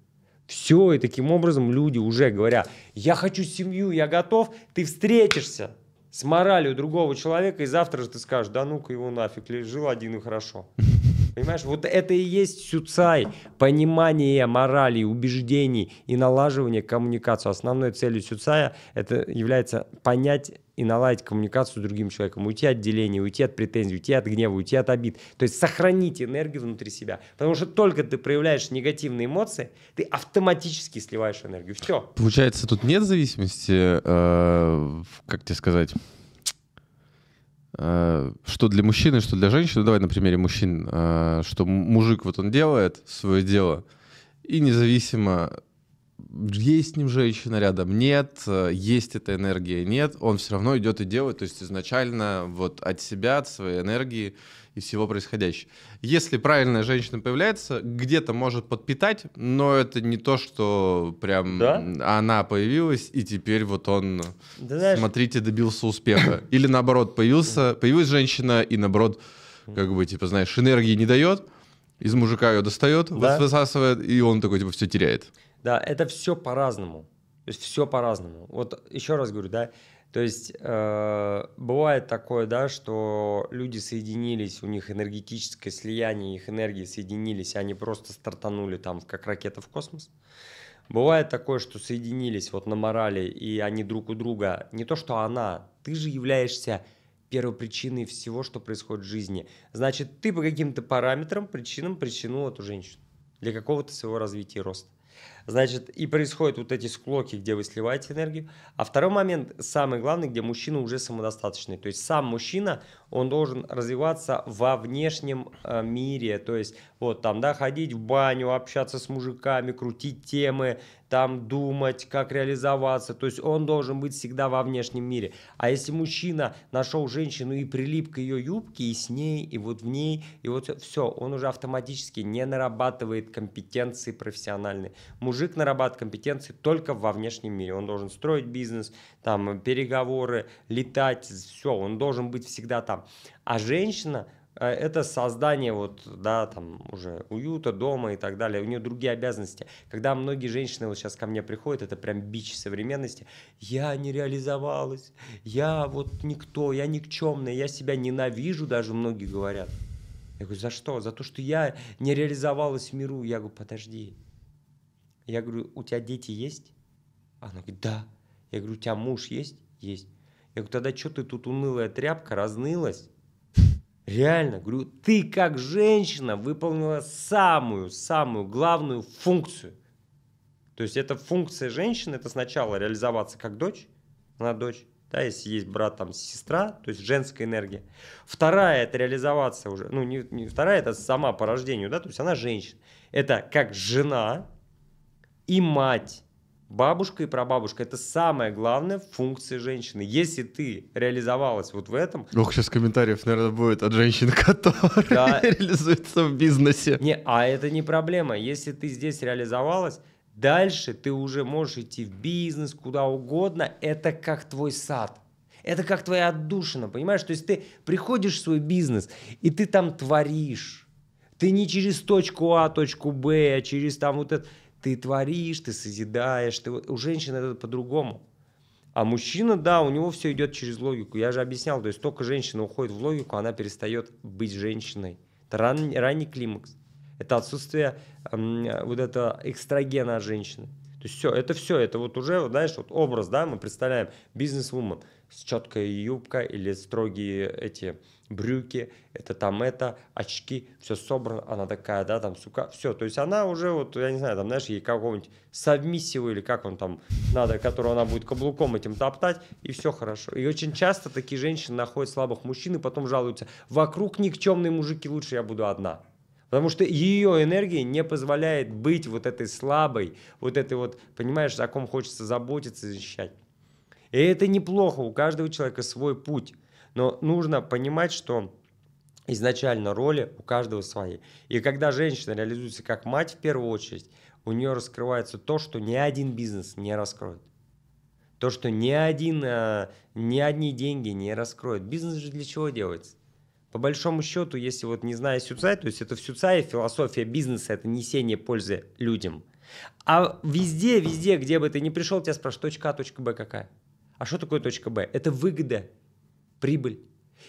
Все, и таким образом люди уже говорят: я хочу семью, я готов, ты встретишься с моралью другого человека, и завтра же ты скажешь, да ну-ка его нафиг, жил один и хорошо. <laughs> Понимаешь, вот это и есть сюцай, понимание морали, убеждений и налаживание коммуникации. Основной целью сюцая это является понять и наладить коммуникацию с другим человеком, уйти от деления, уйти от претензий, уйти от гнева, уйти от обид. То есть сохранить энергию внутри себя. Потому что только ты проявляешь негативные эмоции, ты автоматически сливаешь энергию. Все. Получается, тут нет зависимости, э, как тебе сказать, э, что для мужчины, что для женщины. Давай на примере мужчин, э, что мужик вот он делает свое дело, и независимо есть с ним женщина рядом, нет, есть эта энергия, нет, он все равно идет и делает, то есть изначально вот от себя, от своей энергии и всего происходящего. Если правильная женщина появляется, где-то может подпитать, но это не то, что прям да? она появилась, и теперь вот он, да, знаешь... смотрите, добился успеха. Или наоборот, появился, появилась женщина, и наоборот, как бы, типа, знаешь, энергии не дает, из мужика ее достает, да? высасывает, и он такой, типа, все теряет. Да, это все по-разному. То есть все по-разному. Вот еще раз говорю, да, то есть э, бывает такое, да, что люди соединились, у них энергетическое слияние, их энергии соединились, и они просто стартанули там как ракета в космос. Бывает такое, что соединились вот на морали, и они друг у друга, не то что она, ты же являешься первопричиной всего, что происходит в жизни. Значит, ты по каким-то параметрам, причинам причинил эту женщину для какого-то своего развития и роста. Значит, и происходят вот эти склоки, где вы сливаете энергию. А второй момент, самый главный, где мужчина уже самодостаточный. То есть сам мужчина, он должен развиваться во внешнем э, мире. То есть вот там, да, ходить в баню, общаться с мужиками, крутить темы, там думать, как реализоваться. То есть он должен быть всегда во внешнем мире. А если мужчина нашел женщину и прилип к ее юбке, и с ней, и вот в ней, и вот все, он уже автоматически не нарабатывает компетенции профессиональные. Муж мужик нарабатывает компетенции только во внешнем мире. Он должен строить бизнес, там, переговоры, летать, все, он должен быть всегда там. А женщина э, это создание вот, да, там уже уюта, дома и так далее. У нее другие обязанности. Когда многие женщины вот сейчас ко мне приходят, это прям бич современности. Я не реализовалась, я вот никто, я никчемная, я себя ненавижу, даже многие говорят. Я говорю, за что? За то, что я не реализовалась в миру. Я говорю, подожди, я говорю, у тебя дети есть? Она говорит, да. Я говорю, у тебя муж есть? Есть. Я говорю, тогда что ты тут унылая тряпка, разнылась? Реально, говорю, ты как женщина выполнила самую-самую главную функцию. То есть это функция женщины, это сначала реализоваться как дочь, она дочь, да, если есть брат, там, сестра, то есть женская энергия. Вторая – это реализоваться уже, ну, не, не вторая – это сама по рождению, да, то есть она женщина. Это как жена, и мать. Бабушка и прабабушка – это самая главная функция женщины. Если ты реализовалась вот в этом… Ох, сейчас комментариев, наверное, будет от женщин, <laughs> которые да. <laughs> реализуются в бизнесе. Не, а это не проблема. Если ты здесь реализовалась, дальше ты уже можешь идти в бизнес, куда угодно. Это как твой сад. Это как твоя отдушина, понимаешь? То есть ты приходишь в свой бизнес, и ты там творишь. Ты не через точку А, точку Б, а через там вот это ты творишь, ты созидаешь, ты... у женщин это по-другому. А мужчина, да, у него все идет через логику. Я же объяснял, то есть только женщина уходит в логику, она перестает быть женщиной. Это ран... ранний климакс. Это отсутствие э, вот этого экстрагена от женщины. То есть все, это все, это вот уже, вот, знаешь, вот образ, да, мы представляем бизнес-вумен с четкой юбкой или строгие эти брюки, это там это, очки, все собрано, она такая, да, там, сука, все, то есть она уже вот, я не знаю, там, знаешь, ей какого-нибудь совмиссиву или как он там надо, которого она будет каблуком этим топтать, и все хорошо. И очень часто такие женщины находят слабых мужчин и потом жалуются, вокруг никчемные мужики, лучше я буду одна. Потому что ее энергия не позволяет быть вот этой слабой, вот этой вот, понимаешь, о ком хочется заботиться, защищать. И это неплохо, у каждого человека свой путь. Но нужно понимать, что изначально роли у каждого свои. И когда женщина реализуется как мать в первую очередь, у нее раскрывается то, что ни один бизнес не раскроет. То, что ни, один, а, ни одни деньги не раскроет. Бизнес же для чего делается? По большому счету, если вот не зная Сюцай, то есть это в Сюцай философия бизнеса – это несение пользы людям. А везде, везде, где бы ты ни пришел, тебя спрашивают, точка А, точка Б какая? А что такое точка Б? Это выгода прибыль.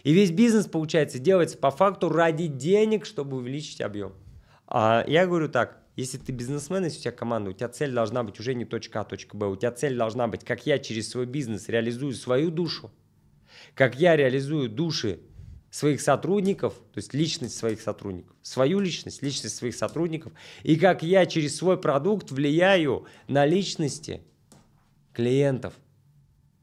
И весь бизнес, получается, делается по факту ради денег, чтобы увеличить объем. А я говорю так, если ты бизнесмен, если у тебя команда, у тебя цель должна быть уже не точка А, точка Б, у тебя цель должна быть, как я через свой бизнес реализую свою душу, как я реализую души своих сотрудников, то есть личность своих сотрудников, свою личность, личность своих сотрудников, и как я через свой продукт влияю на личности клиентов –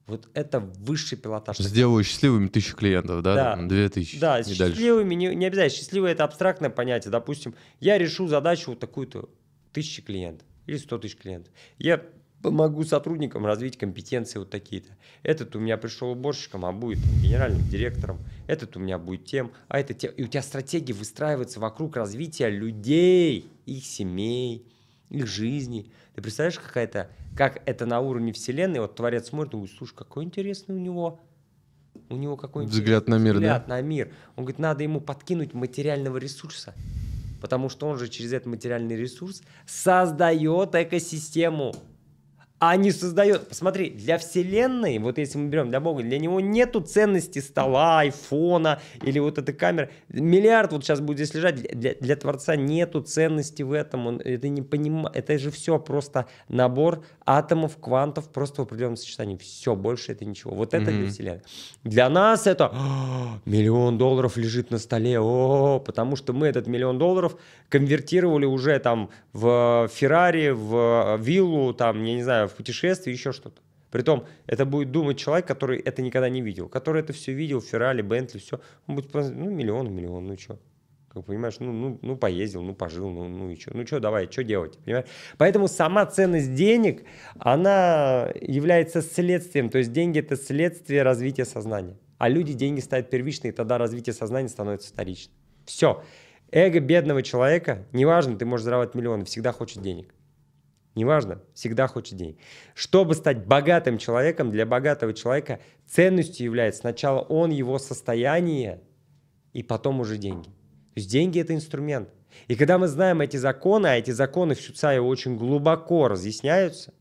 вот это высший пилотаж. Сделаю счастливыми тысячу клиентов, да? да. Две тысячи. Да, и счастливыми не, не обязательно. Счастливое это абстрактное понятие. Допустим, я решу задачу вот такую-то тысячи клиентов или сто тысяч клиентов. Я помогу сотрудникам развить компетенции вот такие-то. Этот у меня пришел уборщиком, а будет генеральным директором. Этот у меня будет тем, а это тем. И у тебя стратегия выстраивается вокруг развития людей, их семей, их жизни. Ты представляешь, какая-то как это на уровне вселенной, вот творец смотрит, ой, слушай, какой интересный у него у него какой взгляд на мир, взгляд да? на мир. Он говорит, надо ему подкинуть материального ресурса, потому что он же через этот материальный ресурс создает экосистему а не создает. Посмотри, для Вселенной, вот если мы берем для Бога, для него нету ценности стола, айфона или вот этой камеры. Миллиард вот сейчас будет здесь лежать. Для, для Творца нету ценности в этом. Он это не понимает. Это же все просто набор атомов, квантов, просто в определенном сочетании. Все, больше это ничего. Вот это mm-hmm. для Вселенной. Для нас это «А, миллион долларов лежит на столе. О, потому что мы этот миллион долларов конвертировали уже там в э, Феррари, в э, виллу, там, я не знаю, в путешествие еще что-то. Притом, это будет думать человек, который это никогда не видел, который это все видел, Феррари, Бентли, все. Он будет, ну, миллион, миллион, ну что. Как понимаешь, ну, ну, ну поездил, ну пожил, ну, ну и что. Ну что, давай, что делать, понимаешь? Поэтому сама ценность денег, она является следствием. То есть деньги – это следствие развития сознания. А люди деньги ставят первичные, и тогда развитие сознания становится вторичным. Все. Эго бедного человека, неважно, ты можешь зарабатывать миллионы, всегда хочет денег неважно, всегда хочет денег. Чтобы стать богатым человеком, для богатого человека ценностью является сначала он, его состояние, и потом уже деньги. То есть деньги – это инструмент. И когда мы знаем эти законы, а эти законы в Шуцаеве очень глубоко разъясняются,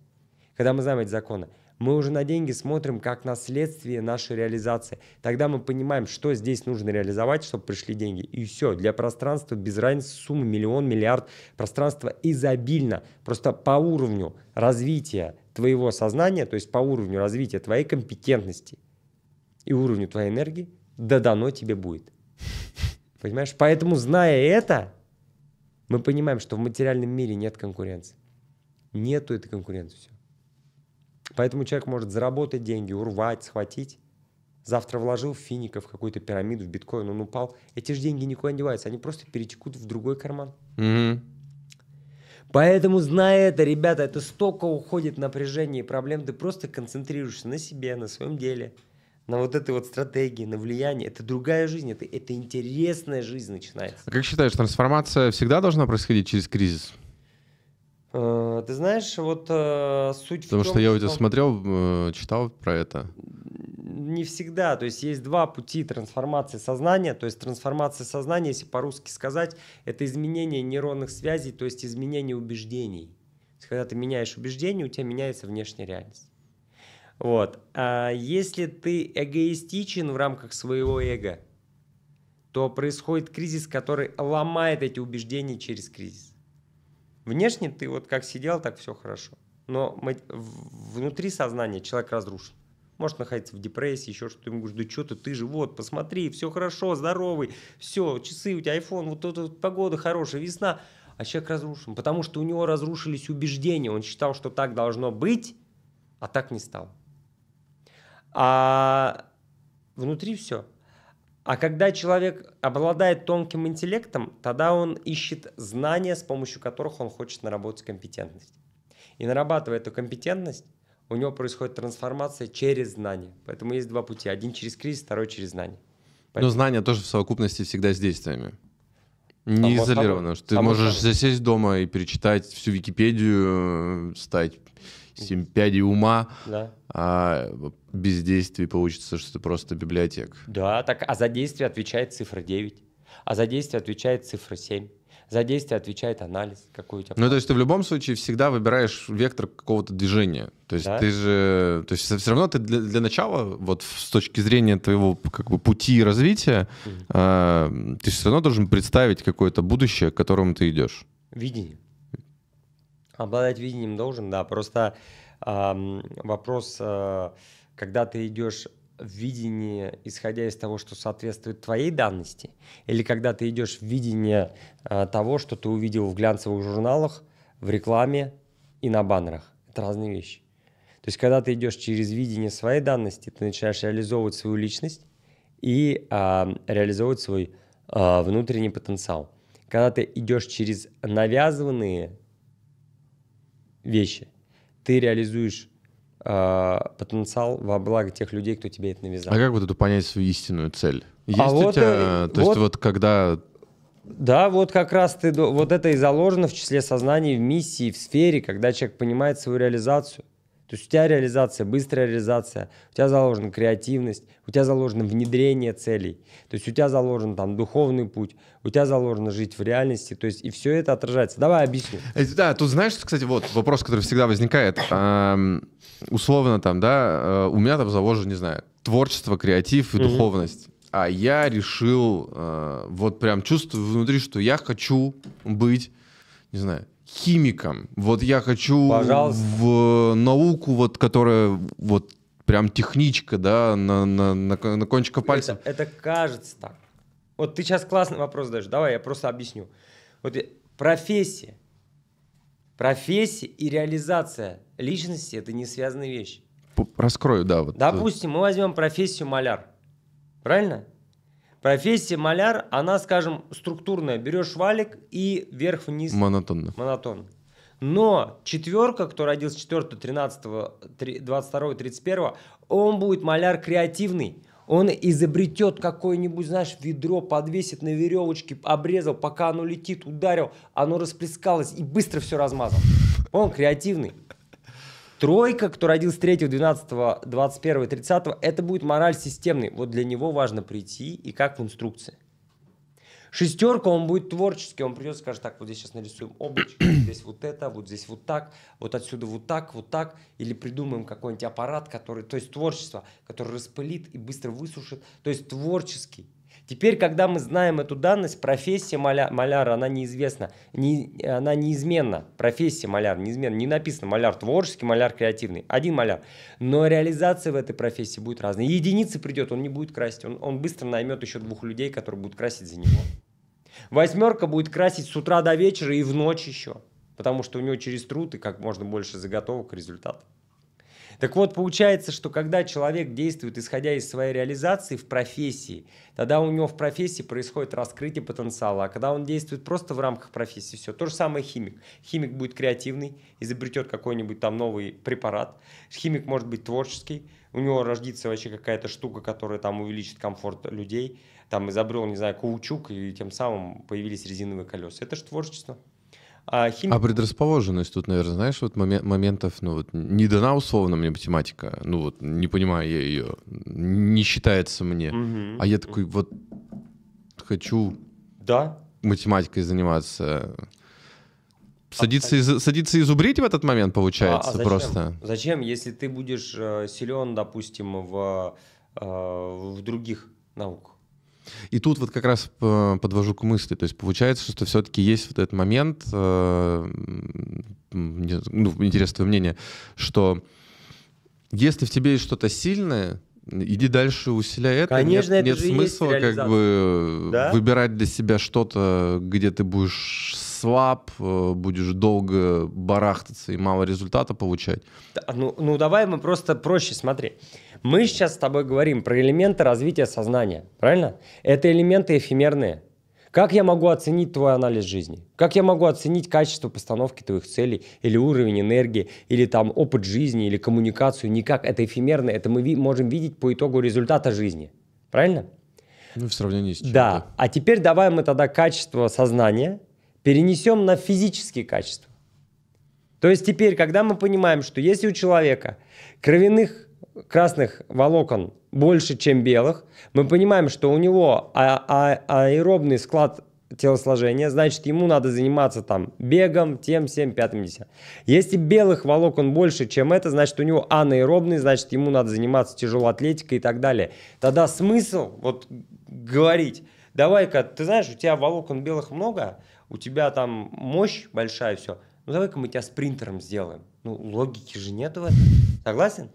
когда мы знаем эти законы – мы уже на деньги смотрим как на следствие нашей реализации. Тогда мы понимаем, что здесь нужно реализовать, чтобы пришли деньги. И все. Для пространства без разницы сумма миллион, миллиард. Пространство изобильно. Просто по уровню развития твоего сознания, то есть по уровню развития твоей компетентности и уровню твоей энергии, да дано тебе будет. Понимаешь? Поэтому, зная это, мы понимаем, что в материальном мире нет конкуренции. Нету этой конкуренции. Все. Поэтому человек может заработать деньги, урвать, схватить. Завтра вложил в финика, в какую-то пирамиду, в биткоин, он упал. Эти же деньги никуда не деваются, они просто перетекут в другой карман. Угу. Поэтому, зная это, ребята, это столько уходит напряжение и проблем, ты просто концентрируешься на себе, на своем деле, на вот этой вот стратегии, на влиянии. Это другая жизнь, это, это интересная жизнь начинается. А как считаешь, трансформация всегда должна происходить через кризис? Э, ты знаешь, вот э, суть Потому в том, что я у тебя что... смотрел, э, читал про это. Не всегда. То есть есть два пути трансформации сознания. То есть трансформация сознания, если по-русски сказать, это изменение нейронных связей, то есть изменение убеждений. То есть, когда ты меняешь убеждения, у тебя меняется внешняя реальность. Вот. А если ты эгоистичен в рамках своего эго, то происходит кризис, который ломает эти убеждения через кризис. Внешне ты вот как сидел, так все хорошо. Но мы, внутри сознания человек разрушен. Может находиться в депрессии, еще что-то. Ему говоришь, да что ты, ты же вот, посмотри, все хорошо, здоровый, все, часы у тебя, iPhone, вот тут вот, погода хорошая, весна. А человек разрушен, потому что у него разрушились убеждения. Он считал, что так должно быть, а так не стало. А внутри все. А когда человек обладает тонким интеллектом, тогда он ищет знания, с помощью которых он хочет наработать компетентность. И нарабатывая эту компетентность, у него происходит трансформация через знания. Поэтому есть два пути. Один через кризис, второй через знания. Поэтому... Но знания тоже в совокупности всегда с действиями. Не само изолировано. Собой. Ты само можешь собой. засесть дома и перечитать всю Википедию, э, стать семь пядей ума. Да а без действий получится, что просто библиотек Да, так, а за действие отвечает цифра 9, а за действие отвечает цифра 7 за действие отвечает анализ, какой у тебя. Ну, то есть ты в любом случае всегда выбираешь вектор какого-то движения. То есть да? ты же, то есть все равно ты для, для начала, вот с точки зрения твоего как бы пути развития, mm-hmm. э, ты все равно должен представить какое-то будущее, к которому ты идешь. Видение. Обладать видением должен, да. Просто вопрос, э, когда ты идешь в видение, исходя из того, что соответствует твоей данности, или когда ты идешь в видение э, того, что ты увидел в глянцевых журналах, в рекламе и на баннерах. Это разные вещи. То есть, когда ты идешь через видение своей данности, ты начинаешь реализовывать свою личность и э, реализовывать свой э, внутренний потенциал. Когда ты идешь через навязанные вещи, ты реализуешь э, потенциал во благо тех людей, кто тебе это навязал. А как вот эту понять свою истинную цель? А есть а у вот, тебя, э, то вот, есть вот когда... Да, вот как раз ты, вот это и заложено в числе сознания, в миссии, в сфере, когда человек понимает свою реализацию. То есть у тебя реализация, быстрая реализация, у тебя заложена креативность, у тебя заложено внедрение целей, то есть у тебя заложен там духовный путь, у тебя заложено жить в реальности, то есть и все это отражается. Давай объясню. Э, да, тут знаешь, кстати, вот вопрос, который всегда возникает, эм, условно там, да, э, у меня там заложено, не знаю, творчество, креатив и угу. духовность. А я решил, э, вот прям чувствую внутри, что я хочу быть, не знаю, химиком. Вот я хочу Пожалуйста. в э, науку, вот которая вот прям техничка, да, на, на, на, на кончиках пальцев. Это, это кажется так. Вот ты сейчас классный вопрос даешь. Давай я просто объясню. Вот э, профессия, профессия и реализация личности это не связанные вещи. Раскрою, да. Вот. Допустим, мы возьмем профессию маляр. Правильно? Профессия маляр, она, скажем, структурная. Берешь валик и вверх-вниз. Монотонно. Монотонно. Но четверка, кто родился 4, 13, 22, 31, он будет маляр креативный. Он изобретет какое-нибудь, знаешь, ведро, подвесит на веревочке, обрезал, пока оно летит, ударил, оно расплескалось и быстро все размазал. Он креативный. Тройка, кто родился 3, 12, 21, 30, это будет мораль системный. Вот для него важно прийти и как в инструкции. Шестерка, он будет творческий, он придет и скажет, так, вот здесь сейчас нарисуем облачко, <clears throat> здесь вот это, вот здесь вот так, вот отсюда вот так, вот так, или придумаем какой-нибудь аппарат, который, то есть творчество, которое распылит и быстро высушит, то есть творческий Теперь, когда мы знаем эту данность, профессия маля, маляра, она неизвестна, не, она неизменна. Профессия маляр неизменна. Не написано маляр творческий, маляр креативный. Один маляр. Но реализация в этой профессии будет разная. Единицы придет, он не будет красить. Он, он быстро наймет еще двух людей, которые будут красить за него. Восьмерка будет красить с утра до вечера и в ночь еще. Потому что у него через труд и как можно больше заготовок результатов. Так вот, получается, что когда человек действует, исходя из своей реализации в профессии, тогда у него в профессии происходит раскрытие потенциала, а когда он действует просто в рамках профессии, все. То же самое химик. Химик будет креативный, изобретет какой-нибудь там новый препарат. Химик может быть творческий, у него рождится вообще какая-то штука, которая там увеличит комфорт людей. Там изобрел, не знаю, каучук, и тем самым появились резиновые колеса. Это же творчество. А, хим... а предрасположенность тут, наверное, знаешь, вот момент, моментов, ну вот не дана условно мне математика, ну вот не понимаю я ее, не считается мне, угу. а я такой вот хочу да. математикой заниматься. А садиться, а из, садиться изубрить в этот момент получается а, а зачем? просто. Зачем, если ты будешь э, силен, допустим, в, э, в других науках? И тут вот как раз э, подвожу к мысли. То есть получается, что все-таки есть вот этот момент, э, ну, интересное твое мнение, что если в тебе есть что-то сильное, иди дальше, усиляй это. Конечно, нет, это нет же смысла как бы э, да? выбирать для себя что-то, где ты будешь слаб, будешь долго барахтаться и мало результата получать. Да, ну, ну давай мы просто проще, смотри. Мы сейчас с тобой говорим про элементы развития сознания, правильно? Это элементы эфемерные. Как я могу оценить твой анализ жизни? Как я могу оценить качество постановки твоих целей или уровень энергии, или там опыт жизни, или коммуникацию? Никак, это эфемерно, это мы ви можем видеть по итогу результата жизни. Правильно? Ну, в сравнении с чем Да. А теперь давай мы тогда качество сознания перенесем на физические качества. То есть теперь, когда мы понимаем, что если у человека кровяных красных волокон больше, чем белых, мы понимаем, что у него а а аэробный склад телосложения, значит, ему надо заниматься там бегом, тем, всем, пятым, десятым. Если белых волокон больше, чем это, значит, у него анаэробный, значит, ему надо заниматься тяжелой атлетикой и так далее. Тогда смысл вот говорить, давай-ка, ты знаешь, у тебя волокон белых много, у тебя там мощь большая, все, ну давай-ка мы тебя спринтером сделаем. Ну, логики же нет в этом. Согласен?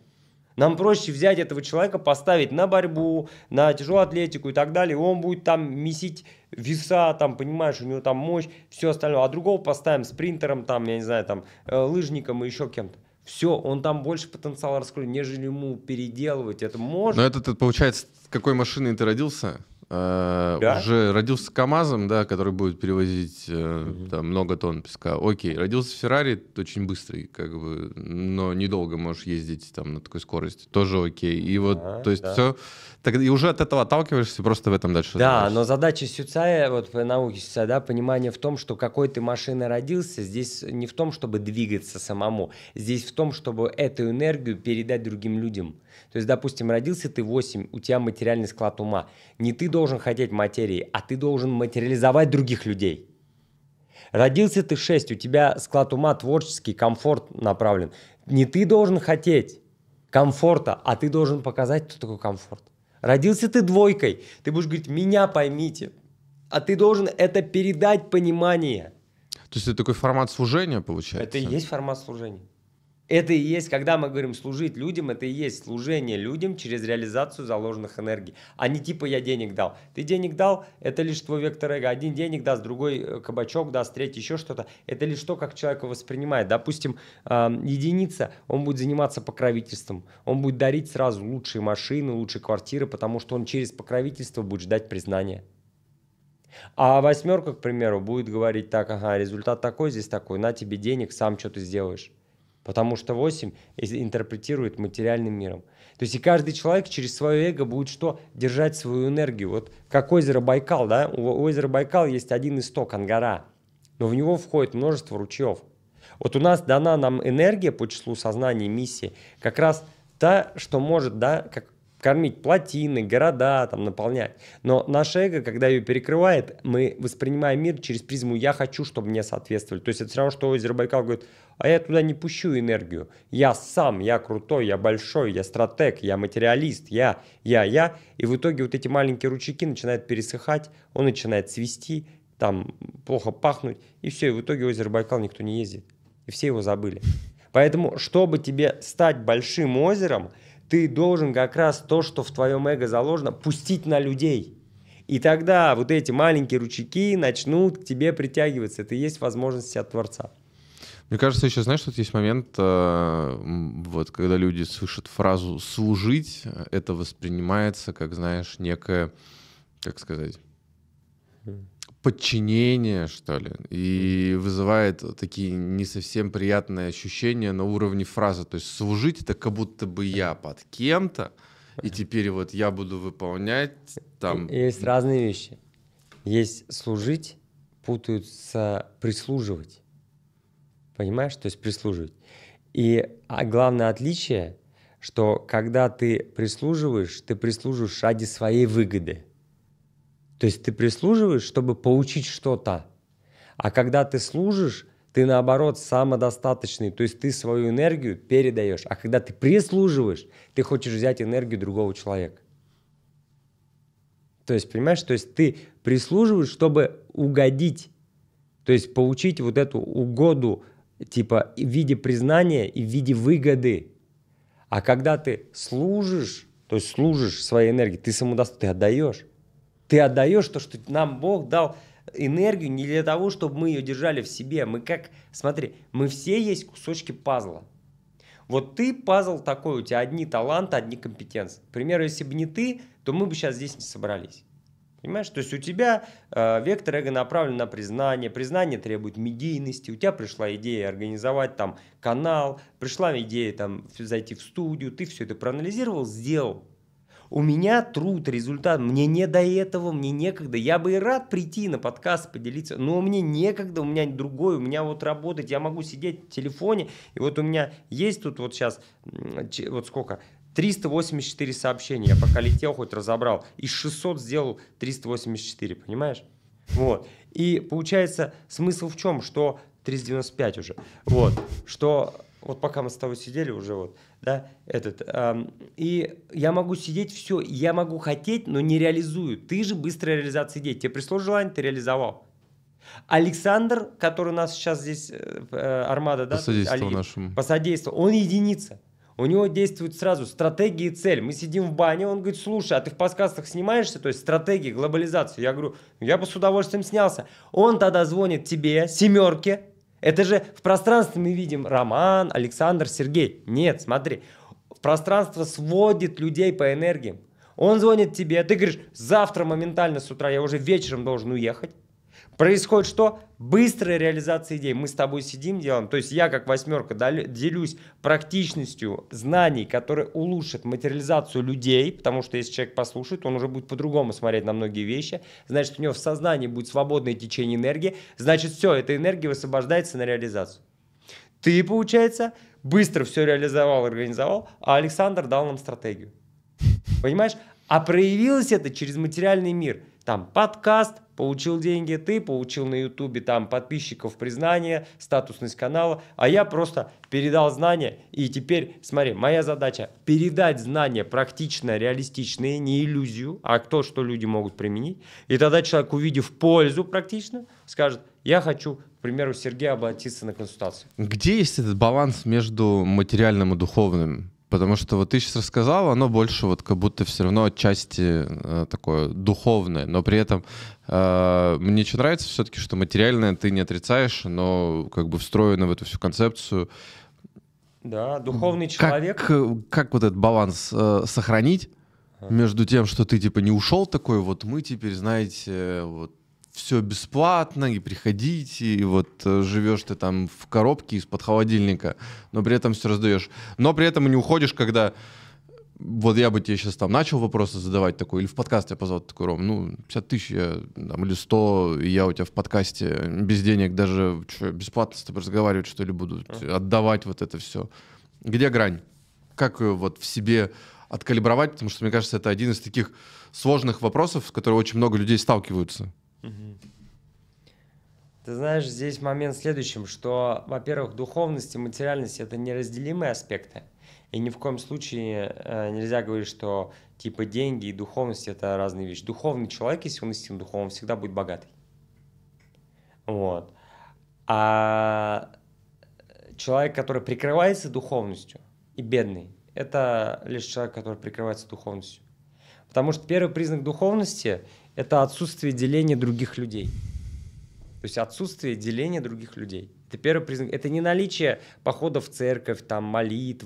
Нам проще взять этого человека, поставить на борьбу, на тяжелую атлетику и так далее. он будет там месить веса, там, понимаешь, у него там мощь, все остальное. А другого поставим спринтером, там, я не знаю, там, э, лыжником и еще кем-то. Все, он там больше потенциала раскроет, нежели ему переделывать. Это можно. Но это, это получается, какой машиной ты родился? Э, да? уже родился КАМАЗом, да, который будет перевозить э, угу. там, много тонн песка. Окей, родился Феррари, очень быстрый, как бы, но недолго можешь ездить там на такой скорости, тоже окей. И вот, а, то есть да. все так, и уже от этого отталкиваешься, просто в этом дальше. Да, занимаешься. но задача Сюцая, вот по науке Сюцая, да, понимание в том, что какой ты машиной родился, здесь не в том, чтобы двигаться самому, здесь в том, чтобы эту энергию передать другим людям. То есть, допустим, родился ты 8, у тебя материальный склад ума. Не ты должен хотеть материи, а ты должен материализовать других людей. Родился ты 6, у тебя склад ума творческий, комфорт направлен. Не ты должен хотеть комфорта, а ты должен показать, кто такой комфорт. Родился ты двойкой, ты будешь говорить, меня поймите. А ты должен это передать понимание. То есть это такой формат служения получается? Это и есть формат служения. Это и есть, когда мы говорим служить людям, это и есть служение людям через реализацию заложенных энергий. А не типа я денег дал. Ты денег дал, это лишь твой вектор эго. Один денег даст, другой э, кабачок даст, третий еще что-то. Это лишь то, как человек воспринимает. Допустим, единица, он будет заниматься покровительством. Он будет дарить сразу лучшие машины, лучшие квартиры, потому что он через покровительство будет ждать признания. А восьмерка, к примеру, будет говорить так, ага, результат такой, здесь такой, на тебе денег, сам что то сделаешь потому что 8 интерпретирует материальным миром. То есть и каждый человек через свое эго будет что? Держать свою энергию. Вот как озеро Байкал, да? У озера Байкал есть один исток, Ангара, но в него входит множество ручьев. Вот у нас дана нам энергия по числу сознания миссии, как раз та, что может, да, как кормить плотины, города, там, наполнять. Но наше эго, когда ее перекрывает, мы воспринимаем мир через призму «я хочу, чтобы мне соответствовали». То есть это все равно, что озеро Байкал говорит – а я туда не пущу энергию. Я сам, я крутой, я большой, я стратег, я материалист, я, я, я. И в итоге вот эти маленькие ручейки начинают пересыхать, он начинает свисти, там плохо пахнуть, и все, и в итоге озеро Байкал никто не ездит. И все его забыли. Поэтому, чтобы тебе стать большим озером, ты должен как раз то, что в твоем эго заложено, пустить на людей. И тогда вот эти маленькие ручейки начнут к тебе притягиваться. Это и есть возможность от Творца. Мне кажется, еще, знаешь, тут есть момент, э, вот, когда люди слышат фразу «служить», это воспринимается как, знаешь, некое, как сказать, подчинение, что ли, и вызывает такие не совсем приятные ощущения на уровне фразы. То есть служить — это как будто бы я под кем-то, и теперь вот я буду выполнять там... Есть разные вещи. Есть служить, путают с прислуживать понимаешь, то есть прислуживать. И а, главное отличие, что когда ты прислуживаешь, ты прислуживаешь ради своей выгоды. То есть ты прислуживаешь, чтобы получить что-то. А когда ты служишь, ты наоборот самодостаточный, то есть ты свою энергию передаешь. А когда ты прислуживаешь, ты хочешь взять энергию другого человека. То есть, понимаешь, то есть ты прислуживаешь, чтобы угодить, то есть получить вот эту угоду типа в виде признания и в виде выгоды. А когда ты служишь, то есть служишь своей энергии, ты самодостаточно, ты отдаешь. Ты отдаешь то, что нам Бог дал энергию не для того, чтобы мы ее держали в себе. Мы как, смотри, мы все есть кусочки пазла. Вот ты пазл такой, у тебя одни таланты, одни компетенции. К примеру, если бы не ты, то мы бы сейчас здесь не собрались. Понимаешь? То есть у тебя э, вектор эго направлен на признание, признание требует медийности, у тебя пришла идея организовать там канал, пришла идея там зайти в студию, ты все это проанализировал, сделал. У меня труд, результат, мне не до этого, мне некогда. Я бы и рад прийти на подкаст, поделиться, но мне некогда, у меня другой, у меня вот работать, я могу сидеть в телефоне, и вот у меня есть тут вот сейчас, вот сколько, 384 сообщения я пока летел, хоть разобрал. Из 600 сделал 384, понимаешь? Вот. И получается, смысл в чем? Что 395 уже. Вот. Что вот пока мы с тобой сидели уже вот, да, этот, эм, и я могу сидеть все, я могу хотеть, но не реализую. Ты же быстрая реализация идей. Тебе пришло желание, ты реализовал. Александр, который у нас сейчас здесь, э, э Армада, да? Посодействовал Алиев, нашему. Посодействовал. Он единица у него действует сразу стратегия и цель. Мы сидим в бане, он говорит, слушай, а ты в подсказках снимаешься? То есть стратегия, глобализация. Я говорю, я бы с удовольствием снялся. Он тогда звонит тебе, семерке. Это же в пространстве мы видим Роман, Александр, Сергей. Нет, смотри, пространство сводит людей по энергиям. Он звонит тебе, ты говоришь, завтра моментально с утра, я уже вечером должен уехать. Происходит что? Быстрая реализация идей. Мы с тобой сидим, делаем. То есть я как восьмерка делюсь практичностью знаний, которые улучшат материализацию людей, потому что если человек послушает, он уже будет по-другому смотреть на многие вещи. Значит, у него в сознании будет свободное течение энергии. Значит, все, эта энергия высвобождается на реализацию. Ты, получается, быстро все реализовал, организовал, а Александр дал нам стратегию. Понимаешь? А проявилось это через материальный мир там подкаст, получил деньги, ты получил на ютубе там подписчиков признание, статусность канала, а я просто передал знания, и теперь, смотри, моя задача передать знания практично реалистичные, не иллюзию, а то, что люди могут применить, и тогда человек, увидев пользу практично, скажет, я хочу, к примеру, Сергея обратиться на консультацию. Где есть этот баланс между материальным и духовным? Потому что вот ты сейчас рассказал, оно больше вот как будто все равно отчасти э, такое духовное, но при этом э, мне еще нравится все-таки, что материальное ты не отрицаешь, но как бы встроено в эту всю концепцию. Да, духовный человек. Как, как вот этот баланс э, сохранить? Между тем, что ты типа не ушел такой, вот мы теперь, знаете, вот все бесплатно, и приходите, и вот э, живешь ты там в коробке из-под холодильника, но при этом все раздаешь. Но при этом не уходишь, когда вот я бы тебе сейчас там начал вопросы задавать такой, или в подкасте я позвал такой, Ром, ну, 50 тысяч я, там, или 100, и я у тебя в подкасте без денег даже что, бесплатно с тобой разговаривать, что ли, буду, отдавать вот это все. Где грань? Как ее вот в себе откалибровать? Потому что, мне кажется, это один из таких сложных вопросов, с которым очень много людей сталкиваются. Ты знаешь, здесь момент следующим, что, во-первых, духовность и материальность – это неразделимые аспекты. И ни в коем случае э, нельзя говорить, что типа деньги и духовность – это разные вещи. Духовный человек, если он истинно духовный, он всегда будет богатый. Вот. А человек, который прикрывается духовностью и бедный, это лишь человек, который прикрывается духовностью. Потому что первый признак духовности это отсутствие деления других людей. То есть отсутствие деления других людей. Это первый признак. Это не наличие походов в церковь, там, молитв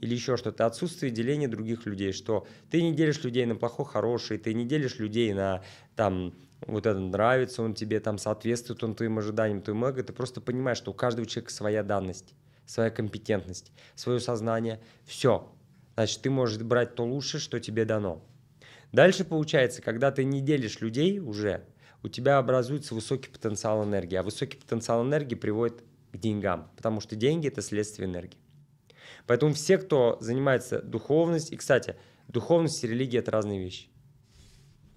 или еще что-то. Отсутствие деления других людей, что ты не делишь людей на плохо хорошие, ты не делишь людей на там, вот это нравится, он тебе там соответствует, он твоим ожиданиям, твоим эго. Ты просто понимаешь, что у каждого человека своя данность, своя компетентность, свое сознание. Все. Значит, ты можешь брать то лучшее, что тебе дано. Дальше получается, когда ты не делишь людей уже, у тебя образуется высокий потенциал энергии, а высокий потенциал энергии приводит к деньгам, потому что деньги – это следствие энергии. Поэтому все, кто занимается духовностью, и, кстати, духовность и религия – это разные вещи.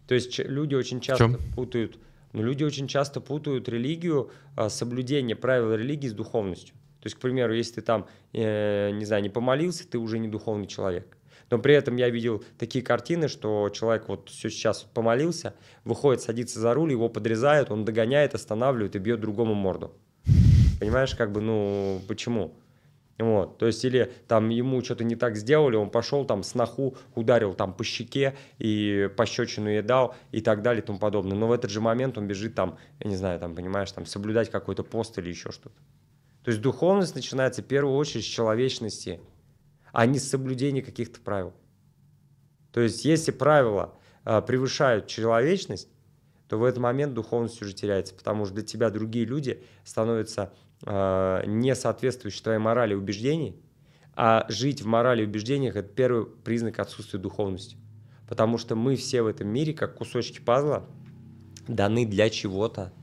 То есть люди очень часто путают, ну, люди очень часто путают религию, а, соблюдение правил религии с духовностью. То есть, к примеру, если ты там, э, не знаю, не помолился, ты уже не духовный человек. Но при этом я видел такие картины, что человек вот все сейчас помолился, выходит, садится за руль, его подрезают, он догоняет, останавливает и бьет другому морду. Понимаешь, как бы, ну, почему? Вот, то есть или там ему что-то не так сделали, он пошел там снаху, ударил там по щеке и пощечину ей дал и так далее и тому подобное. Но в этот же момент он бежит там, я не знаю, там, понимаешь, там соблюдать какой-то пост или еще что-то. То есть духовность начинается в первую очередь с человечности – а не соблюдение каких-то правил. То есть если правила а, превышают человечность, то в этот момент духовность уже теряется, потому что для тебя другие люди становятся э, не соответствующими твоей морали и убеждений, а жить в морали и убеждениях – это первый признак отсутствия духовности. Потому что мы все в этом мире, как кусочки пазла, даны для чего-то.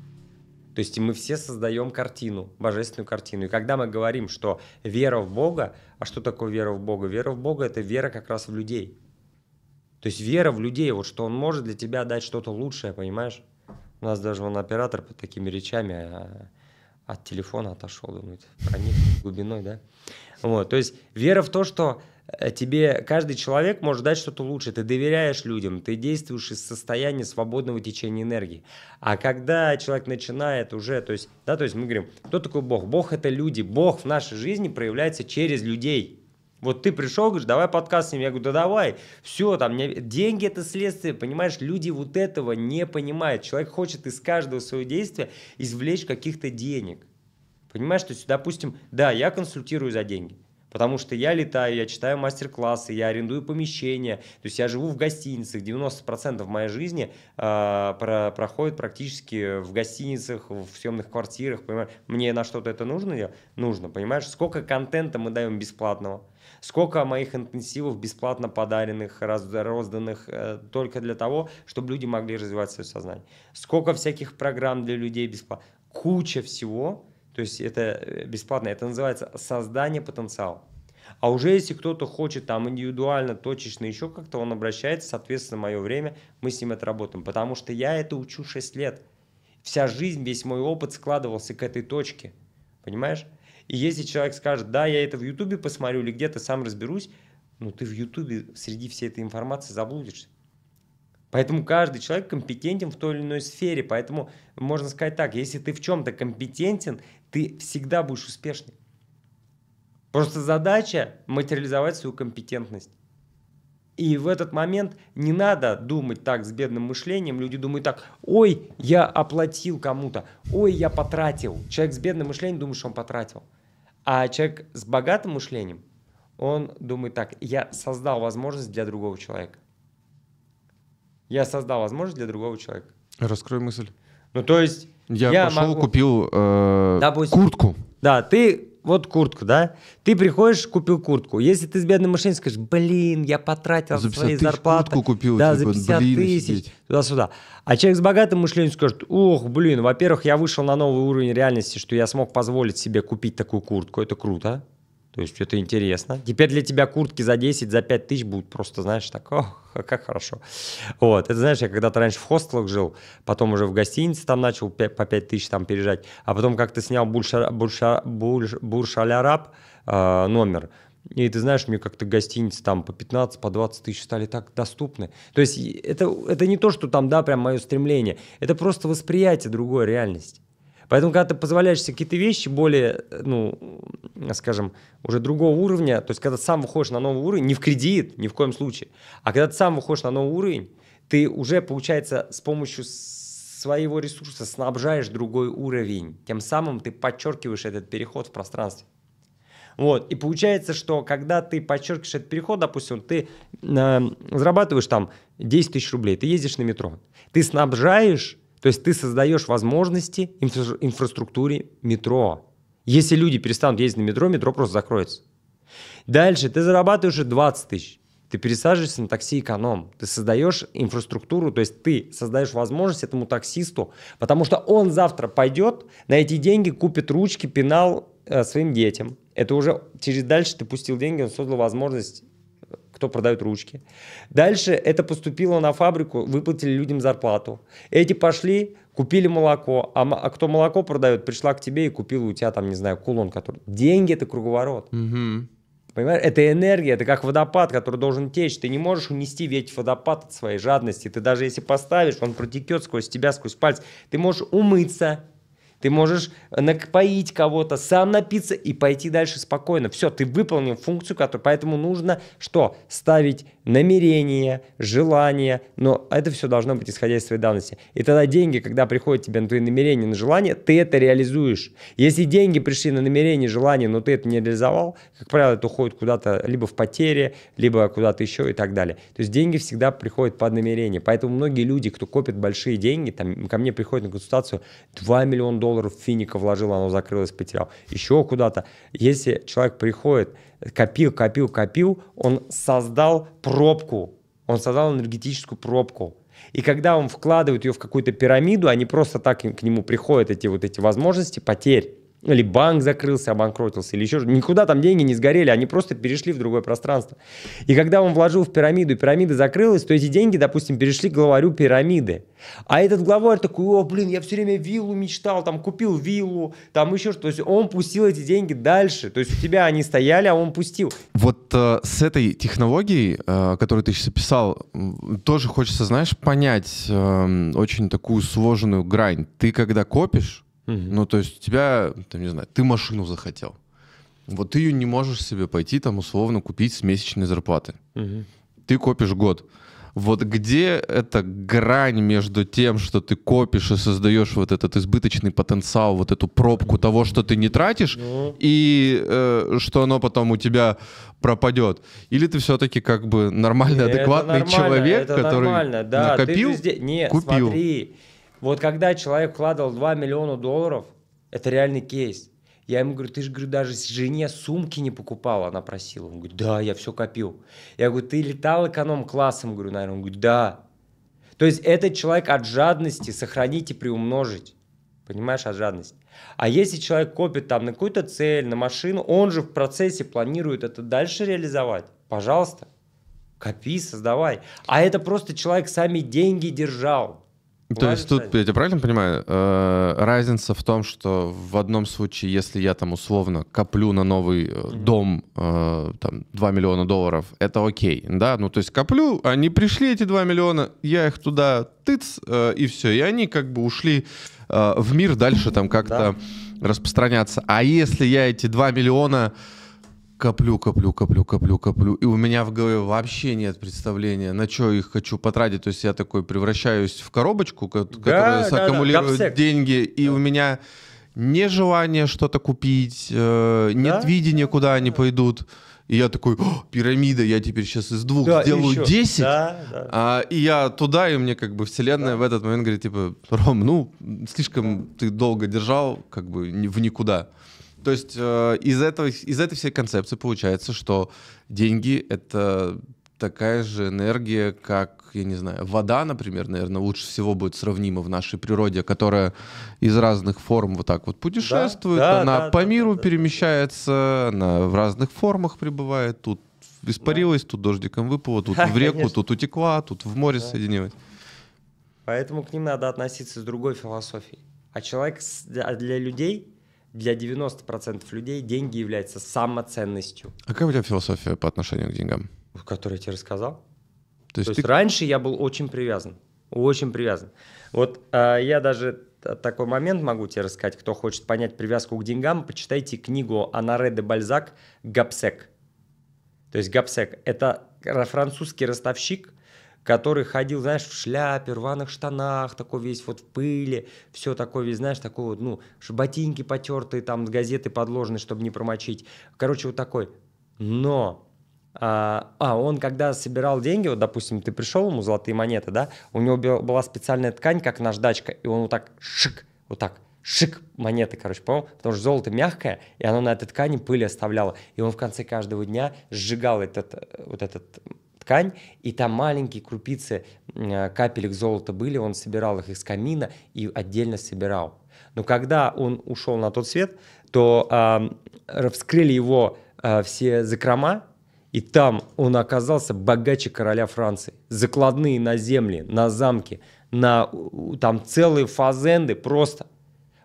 То есть мы все создаем картину, божественную картину. И когда мы говорим, что вера в Бога, а что такое вера в Бога? Вера в Бога – это вера как раз в людей. То есть вера в людей, вот что он может для тебя дать что-то лучшее, понимаешь? У нас даже вон оператор под такими речами а, от телефона отошел, думает, проник глубиной, да? Вот, то есть вера в то, что Э, тебе каждый человек может дать что-то лучше. Ты доверяешь людям, ты действуешь из состояния свободного течения энергии. А когда человек начинает уже, то есть, да, то есть мы говорим, кто такой Бог? Бог это люди. Бог в нашей жизни проявляется через людей. Вот ты пришел, говоришь, давай подкаст с ним. Я говорю, да давай. Все, там, не... деньги это следствие, понимаешь? Люди вот этого не понимают. Человек хочет из каждого своего действия извлечь каких-то денег. Понимаешь, то есть, допустим, да, я консультирую за деньги потому что я летаю, я читаю мастер-классы, я арендую помещения, то есть я живу в гостиницах, 90% моей жизни э, про, проходит практически в гостиницах, в съемных квартирах, понимаешь? мне на что-то это нужно, нужно, понимаешь, сколько контента мы даем бесплатного, сколько моих интенсивов бесплатно подаренных, раз, розданных э, только для того, чтобы люди могли развивать свое сознание, сколько всяких программ для людей бесплатно, куча всего, то есть это э, бесплатно, это называется создание потенциала. А уже если кто-то хочет там индивидуально, точечно еще как-то, он обращается, соответственно, мое время, мы с ним отработаем. Потому что я это учу 6 лет. Вся жизнь, весь мой опыт складывался к этой точке. Понимаешь? И если человек скажет, да, я это в Ютубе посмотрю или где-то сам разберусь, ну ты в Ютубе среди всей этой информации заблудишься. Поэтому каждый человек компетентен в той или иной сфере. Поэтому можно сказать так, если ты в чем-то компетентен, ты всегда будешь успешным. Просто задача материализовать свою компетентность. И в этот момент не надо думать так с бедным мышлением. Люди думают так, ой, я оплатил кому-то, ой, я потратил. Человек с бедным мышлением думает, что он потратил. А человек с богатым мышлением, он думает так, я создал возможность для другого человека. Я создал возможность для другого человека. Раскрой мысль. Ну, то есть я, я пошел, могу... купил э, Допустим, куртку. Да, ты вот куртку, да? Ты приходишь, купил куртку. Если ты с бедной машиной скажешь, блин, я потратил за свои зарплаты. куртку купил. Да, типа, за 50 блин, тысяч. Туда-сюда. А человек с богатым мышлением скажет, ох, блин, во-первых, я вышел на новый уровень реальности, что я смог позволить себе купить такую куртку, это круто. То есть это интересно. Теперь для тебя куртки за 10, за 5 тысяч будут просто, знаешь, так, о, как хорошо. Вот, это знаешь, я когда-то раньше в хостелах жил, потом уже в гостинице там начал 5, по 5 тысяч там пережать, а потом как-то снял бурша, бурша, раб э, номер, и ты знаешь, мне как-то гостиницы там по 15, по 20 тысяч стали так доступны. То есть это, это не то, что там, да, прям мое стремление. Это просто восприятие другой реальности. Поэтому, когда ты позволяешь себе какие-то вещи более, ну, скажем, уже другого уровня, то есть когда ты сам выходишь на новый уровень, не в кредит, ни в коем случае, а когда ты сам выходишь на новый уровень, ты уже, получается, с помощью своего ресурса снабжаешь другой уровень. Тем самым ты подчеркиваешь этот переход в пространстве. Вот. И получается, что когда ты подчеркиваешь этот переход, допустим, ты э, зарабатываешь там 10 тысяч рублей, ты ездишь на метро, ты снабжаешь то есть ты создаешь возможности инфра- инфраструктуре метро. Если люди перестанут ездить на метро, метро просто закроется. Дальше ты зарабатываешь 20 тысяч. Ты пересаживаешься на такси эконом. Ты создаешь инфраструктуру, то есть ты создаешь возможность этому таксисту, потому что он завтра пойдет на эти деньги, купит ручки, пенал э, своим детям. Это уже через дальше ты пустил деньги, он создал возможность кто продает ручки. Дальше это поступило на фабрику, выплатили людям зарплату. Эти пошли, купили молоко, а, а кто молоко продает, пришла к тебе и купила у тебя там, не знаю, кулон, который... Деньги — это круговорот. Угу. Понимаешь? Это энергия, это как водопад, который должен течь. Ты не можешь унести ведь водопад от своей жадности. Ты даже если поставишь, он протекет сквозь тебя, сквозь пальцы. Ты можешь умыться, ты можешь напоить кого-то, сам напиться и пойти дальше спокойно. Все, ты выполнил функцию, которую... Поэтому нужно что? Ставить намерение, желание, но это все должно быть исходя из своей данности. И тогда деньги, когда приходят тебе на твои намерения, на желание, ты это реализуешь. Если деньги пришли на намерение, желание, но ты это не реализовал, как правило, это уходит куда-то либо в потере либо куда-то еще и так далее. То есть деньги всегда приходят под намерение. Поэтому многие люди, кто копит большие деньги, там ко мне приходят на консультацию 2 миллиона долларов долларов финика вложил, оно закрылось, потерял. Еще куда-то. Если человек приходит, копил, копил, копил, он создал пробку, он создал энергетическую пробку. И когда он вкладывает ее в какую-то пирамиду, они просто так к нему приходят эти вот эти возможности потерь. Ну, или банк закрылся, обанкротился, или еще что Никуда там деньги не сгорели, они просто перешли в другое пространство. И когда он вложил в пирамиду, и пирамида закрылась, то эти деньги, допустим, перешли к главарю пирамиды. А этот главарь такой, о, блин, я все время виллу мечтал, там, купил виллу, там еще что. То есть он пустил эти деньги дальше. То есть у тебя они стояли, а он пустил. Вот э, с этой технологией, э, которую ты сейчас описал, тоже хочется, знаешь, понять э, очень такую сложную грань. Ты когда копишь, ну, то есть тебя, там, не знаю, ты машину захотел. Вот ты ее не можешь себе пойти там условно купить с месячной зарплаты. Угу. Ты копишь год. Вот где эта грань между тем, что ты копишь и создаешь вот этот избыточный потенциал, вот эту пробку того, что ты не тратишь, ну... и э, что оно потом у тебя пропадет? Или ты все-таки как бы нормальный, адекватный это нормально, человек, это который нормально. Да, накопил, ты везде... Нет, купил? Смотри вот когда человек вкладывал 2 миллиона долларов, это реальный кейс. Я ему говорю, ты же, говорю, даже жене сумки не покупал, она просила. Он говорит, да, я все копил. Я говорю, ты летал эконом-классом, говорю, наверное. Он говорит, да. То есть этот человек от жадности сохранить и приумножить. Понимаешь, от жадности. А если человек копит там на какую-то цель, на машину, он же в процессе планирует это дальше реализовать. Пожалуйста, копи, создавай. А это просто человек сами деньги держал. То есть тут, я тебя правильно понимаю, э, разница в том, что в одном случае, если я там условно коплю на новый э, дом э, там 2 миллиона долларов, это окей, да? Ну, то есть коплю, они пришли, эти 2 миллиона, я их туда тыц, и все, и они как бы ушли в мир дальше там как-то да. распространяться. А если я эти 2 миллиона коплю, коплю, коплю, коплю, коплю. И у меня в голове вообще нет представления, на что их хочу потратить. То есть я такой превращаюсь в коробочку, которая да, саккумулирует да, да. деньги, и да. у меня не желание что-то купить, э, нет да? видения, куда они пойдут. И я такой, пирамида, я теперь сейчас из двух да, сделаю еще. 10. Да, да. А, и я туда, и мне как бы вселенная да. в этот момент говорит, типа, Ром, ну, слишком да. ты долго держал, как бы в никуда. То есть э, из, этого, из этой всей концепции получается, что деньги — это такая же энергия, как, я не знаю, вода, например, наверное, лучше всего будет сравнима в нашей природе, которая из разных форм вот так вот путешествует, да, она да, по да, миру да, перемещается, да. она в разных формах пребывает, тут испарилась, да. тут дождиком выпала, тут да, в реку, конечно. тут утекла, тут в море да. соединилась. Поэтому к ним надо относиться с другой философией. А человек для людей для 90% людей деньги являются самоценностью. А какая у тебя философия по отношению к деньгам? Которую я тебе рассказал. То есть, То есть ты... раньше я был очень привязан. Очень привязан. Вот э, я даже такой момент могу тебе рассказать. Кто хочет понять привязку к деньгам, почитайте книгу Анаре де Бальзак «Гапсек». То есть Гапсек – это французский ростовщик – который ходил, знаешь, в шляпе, рваных штанах, такой весь вот в пыли, все такое весь, знаешь, такой вот, ну, ботинки потертые, там, с газеты подложены, чтобы не промочить. Короче, вот такой. Но а, а, он когда собирал деньги, вот, допустим, ты пришел ему золотые монеты, да, у него была специальная ткань, как наждачка, и он вот так шик, вот так шик монеты, короче, по потому что золото мягкое, и оно на этой ткани пыль оставляло. И он в конце каждого дня сжигал этот, э, вот этот ткань, и там маленькие крупицы э, капелек золота были, он собирал их из камина и отдельно собирал. Но когда он ушел на тот свет, то э, вскрыли его э, все закрома, и там он оказался богаче короля Франции. Закладные на земли, на замки, на там целые фазенды просто.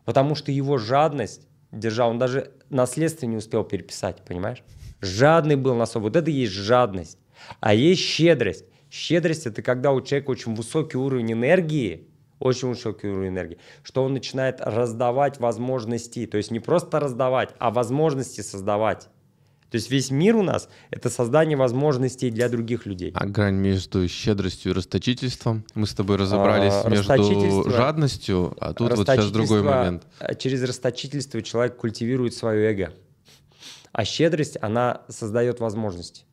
Потому что его жадность держал, он даже наследство не успел переписать, понимаешь? Жадный был на собой. Вот это и есть жадность. А есть щедрость. Щедрость – это когда у человека очень высокий уровень энергии, очень высокий уровень энергии, что он начинает раздавать возможности. То есть не просто раздавать, а возможности создавать. То есть весь мир у нас — это создание возможностей для других людей. А грань между щедростью и расточительством? Мы с тобой разобрались а, между жадностью, а тут вот сейчас другой момент. А, через расточительство человек культивирует свое эго. А щедрость, она создает возможности.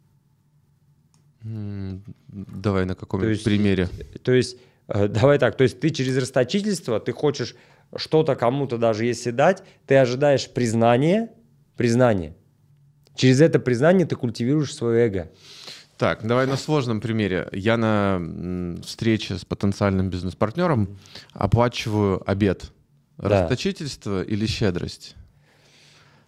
Давай на каком-нибудь примере. То есть, э, давай так, то есть ты через расточительство, ты хочешь что-то кому-то даже если дать, ты ожидаешь признания, признания. Через это признание ты культивируешь свое эго. Так, давай на сложном примере. Я на встрече с потенциальным бизнес-партнером оплачиваю обед. Расточительство да. или щедрость?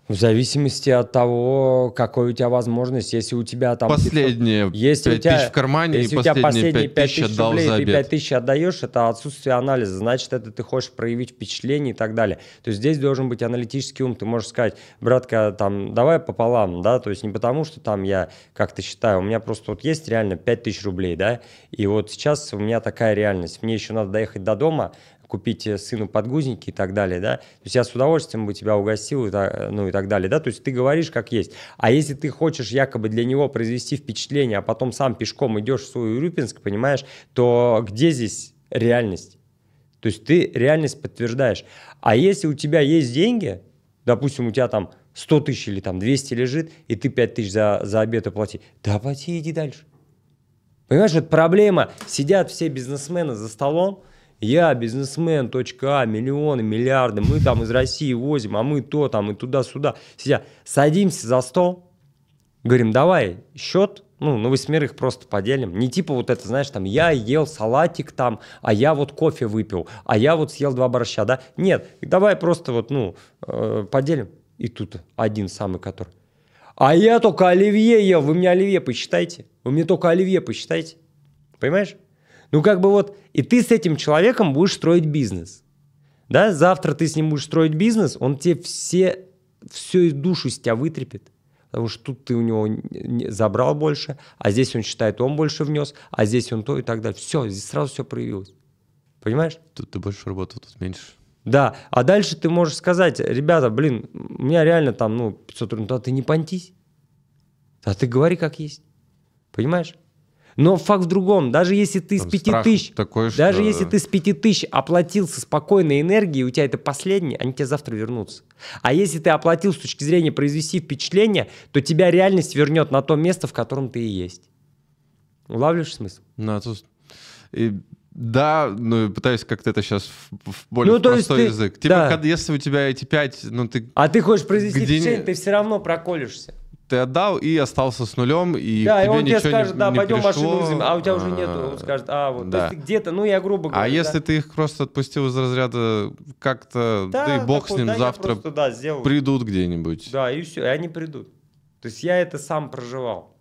В зависимости от того, какой у тебя возможность, если у тебя там... Последние 500, если 5 у тебя, тысяч в кармане если и у тебя последние 5 тысяч отдал рублей, за обед. ты 5 тысяч отдаешь, это отсутствие анализа, значит, это ты хочешь проявить впечатление и так далее. То есть здесь должен быть аналитический ум, ты можешь сказать, братка, там, давай пополам, да, то есть не потому, что там я как-то считаю, у меня просто вот есть реально 5 тысяч рублей, да, и вот сейчас у меня такая реальность, мне еще надо доехать до дома, купить э, сыну подгузники и так далее, да, то есть я с удовольствием бы тебя угостил, э, ну и так далее, да, то есть ты говоришь как есть. А если ты хочешь якобы для него произвести впечатление, а потом сам пешком идешь в свой Урюпинск, понимаешь, то где здесь реальность? То есть ты реальность подтверждаешь. А если у тебя есть деньги, допустим, у тебя там 100 тысяч или там 200 лежит, и ты 5 тысяч за, за обед оплати, да плати иди дальше. Понимаешь, вот проблема, сидят все бизнесмены за столом, я бизнесмен, точка А, миллионы, миллиарды, мы там из России возим, а мы то там и туда-сюда. Сидя, садимся за стол, говорим, давай счет, ну, на восьмерых просто поделим. Не типа вот это, знаешь, там, я ел салатик там, а я вот кофе выпил, а я вот съел два борща, да? Нет, давай просто вот, ну, э, поделим. И тут один самый, который. А я только оливье ел, вы мне оливье посчитайте. Вы мне только оливье посчитайте. Понимаешь? Ну, как бы вот, и ты с этим человеком будешь строить бизнес. Да, завтра ты с ним будешь строить бизнес, он тебе все, всю и душу с тебя вытрепет. Потому что тут ты у него забрал больше, а здесь он считает, он больше внес, а здесь он то и так далее. Все, здесь сразу все проявилось. Понимаешь? Тут ты больше работал, тут меньше. Да, а дальше ты можешь сказать, ребята, блин, у меня реально там, ну, 500 рублей, ну, а ты не понтись, а ты говори как есть, понимаешь? Но факт в другом. Даже если ты Там с 5 тысяч... Такой, что... Даже если ты с 5 тысяч оплатил со спокойной энергией, у тебя это последнее, они тебе завтра вернутся. А если ты оплатил с точки зрения произвести впечатление, то тебя реальность вернет на то место, в котором ты и есть. Улавливаешь смысл? Ну, а тут... И да, ну пытаюсь как-то это сейчас в, в более ну, то простой есть ты, язык. Типа, да. когда, если у тебя эти пять, ну ты. А ты хочешь произвести впечатление, ты все равно проколешься ты отдал и остался с нулем, и да, тебе и он ничего тебе скажет, не, да, не пойдем пришло. машину взим, а у тебя уже а, нету, он скажет, а вот, да. то есть где-то, ну я грубо говорю. А да. если ты их просто отпустил из разряда как-то, да, да и бог такой, с ним, да, завтра просто, да, придут где-нибудь. Да, и все, и они придут. То есть я это сам проживал.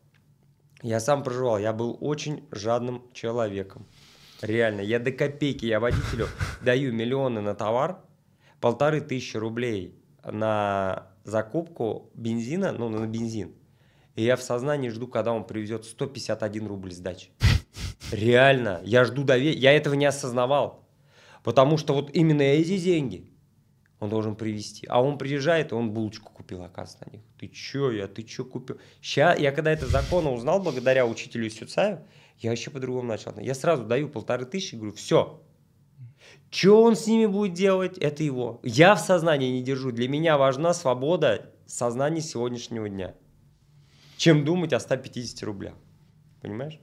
Я сам проживал, я был очень жадным человеком. Реально, я до копейки, я водителю <laughs> даю миллионы на товар, полторы тысячи рублей на закупку бензина, ну, на бензин. И я в сознании жду, когда он привезет 151 рубль сдачи. <laughs> Реально, я жду доверия. Я этого не осознавал. Потому что вот именно эти деньги он должен привезти. А он приезжает, и он булочку купил, оказывается, на них. Ты чё, я, ты чё купил? Сейчас, я когда это закон узнал, благодаря учителю Сюцаю, я вообще по-другому начал. Я сразу даю полторы тысячи, говорю, все, что он с ними будет делать, это его. Я в сознании не держу. Для меня важна свобода сознания сегодняшнего дня, чем думать о 150 рублях. Понимаешь?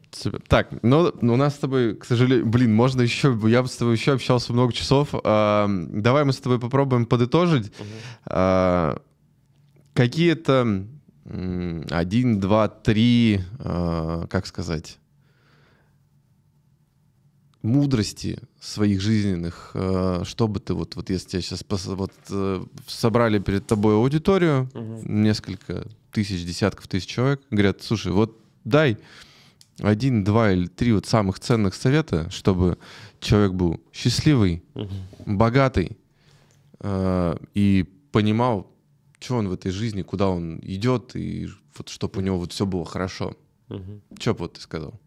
Так, ну, ну, у нас с тобой, к сожалению, блин, можно еще, я бы с тобой еще общался много часов. А, давай мы с тобой попробуем подытожить. Угу. А, какие-то один, два, три, а, как сказать, мудрости своих жизненных, э, чтобы ты вот, вот если тебя сейчас вот, э, собрали перед тобой аудиторию, угу. несколько тысяч, десятков тысяч человек, говорят, слушай, вот дай один, два или три вот самых ценных совета, чтобы человек был счастливый, угу. богатый э, и понимал, что он в этой жизни, куда он идет и вот чтобы у него вот все было хорошо. Угу. Че бы вот ты сказал?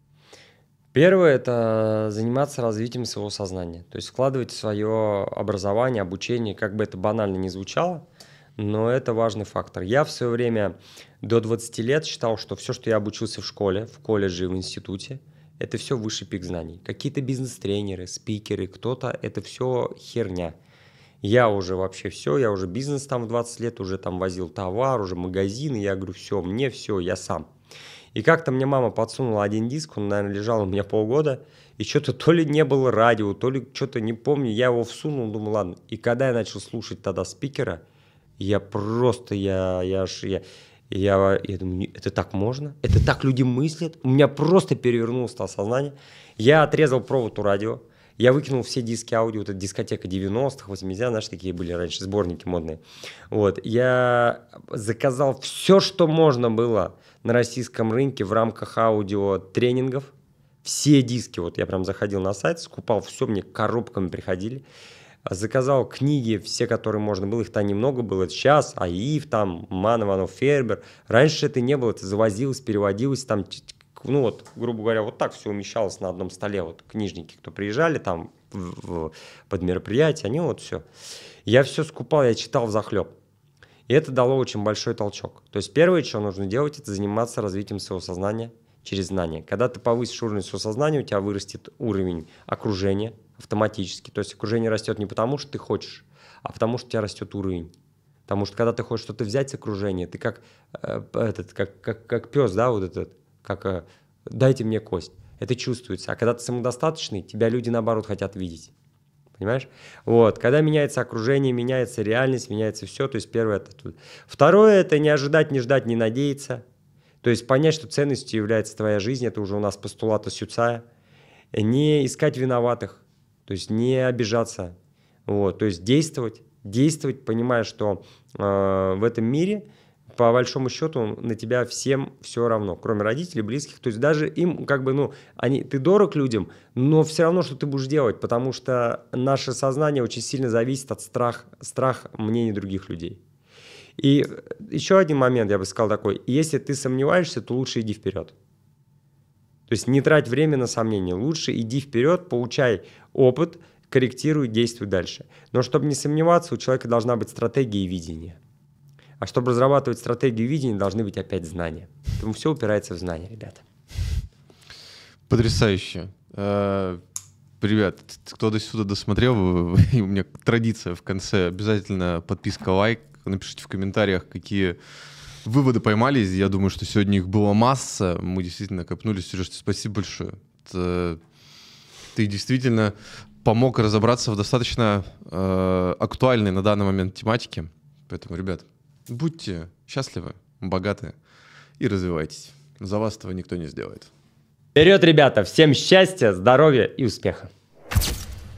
Первое – это заниматься развитием своего сознания. То есть вкладывать свое образование, обучение, как бы это банально ни звучало, но это важный фактор. Я в свое время до 20 лет считал, что все, что я обучился в школе, в колледже в институте, это все высший пик знаний. Какие-то бизнес-тренеры, спикеры, кто-то – это все херня. Я уже вообще все, я уже бизнес там в 20 лет, уже там возил товар, уже магазины, я говорю, все, мне все, я сам – и как-то мне мама подсунула один диск, он, наверное, лежал у меня полгода, и что-то то ли не было радио, то ли что-то не помню, я его всунул, думал, ладно. И когда я начал слушать тогда спикера, я просто, я, я, я, я, я думаю, это так можно? Это так люди мыслят? У меня просто перевернулось сознание. Я отрезал провод у радио, я выкинул все диски аудио, вот эта дискотека 90-х, 80-х, знаешь, такие были раньше, сборники модные. Вот, я заказал все, что можно было на российском рынке в рамках аудиотренингов. Все диски, вот я прям заходил на сайт, скупал, все мне коробками приходили. Заказал книги, все, которые можно было, их там немного было. Сейчас Аив, там, Манованов, Фербер. Раньше это не было, это завозилось, переводилось, там ну вот, грубо говоря, вот так все умещалось на одном столе. Вот книжники, кто приезжали там в, в, под мероприятие, они вот все. Я все скупал, я читал в захлеб. И это дало очень большой толчок. То есть первое, что нужно делать, это заниматься развитием своего сознания через знания. Когда ты повысишь уровень своего сознания, у тебя вырастет уровень окружения автоматически. То есть окружение растет не потому, что ты хочешь, а потому, что у тебя растет уровень. Потому что когда ты хочешь что-то взять с окружения, ты как, э, этот, как, как, как пес, да, вот этот, как э, «дайте мне кость». Это чувствуется. А когда ты самодостаточный, тебя люди, наоборот, хотят видеть понимаешь? Вот, когда меняется окружение, меняется реальность, меняется все, то есть первое это тут. Второе это не ожидать, не ждать, не надеяться, то есть понять, что ценностью является твоя жизнь, это уже у нас постулат Сюцая, не искать виноватых, то есть не обижаться, вот, то есть действовать, действовать, понимая, что э, в этом мире – по большому счету на тебя всем все равно, кроме родителей, близких. То есть даже им как бы, ну, они, ты дорог людям, но все равно, что ты будешь делать, потому что наше сознание очень сильно зависит от страха, страх мнений других людей. И еще один момент, я бы сказал такой, если ты сомневаешься, то лучше иди вперед. То есть не трать время на сомнения, лучше иди вперед, получай опыт, корректируй, действуй дальше. Но чтобы не сомневаться, у человека должна быть стратегия и видение – а чтобы разрабатывать стратегию видения, должны быть опять знания. Поэтому все упирается в знания, ребята. Потрясающе. Э, ребят, кто до сюда досмотрел, <laughs> у меня традиция в конце, обязательно подписка, лайк, напишите в комментариях, какие выводы поймались. Я думаю, что сегодня их было масса. Мы действительно копнули. Сереж, спасибо большое. Это... Ты действительно помог разобраться в достаточно э, актуальной на данный момент тематике. Поэтому, ребят, Будьте счастливы, богаты и развивайтесь. За вас этого никто не сделает. Вперед, ребята! Всем счастья, здоровья и успеха!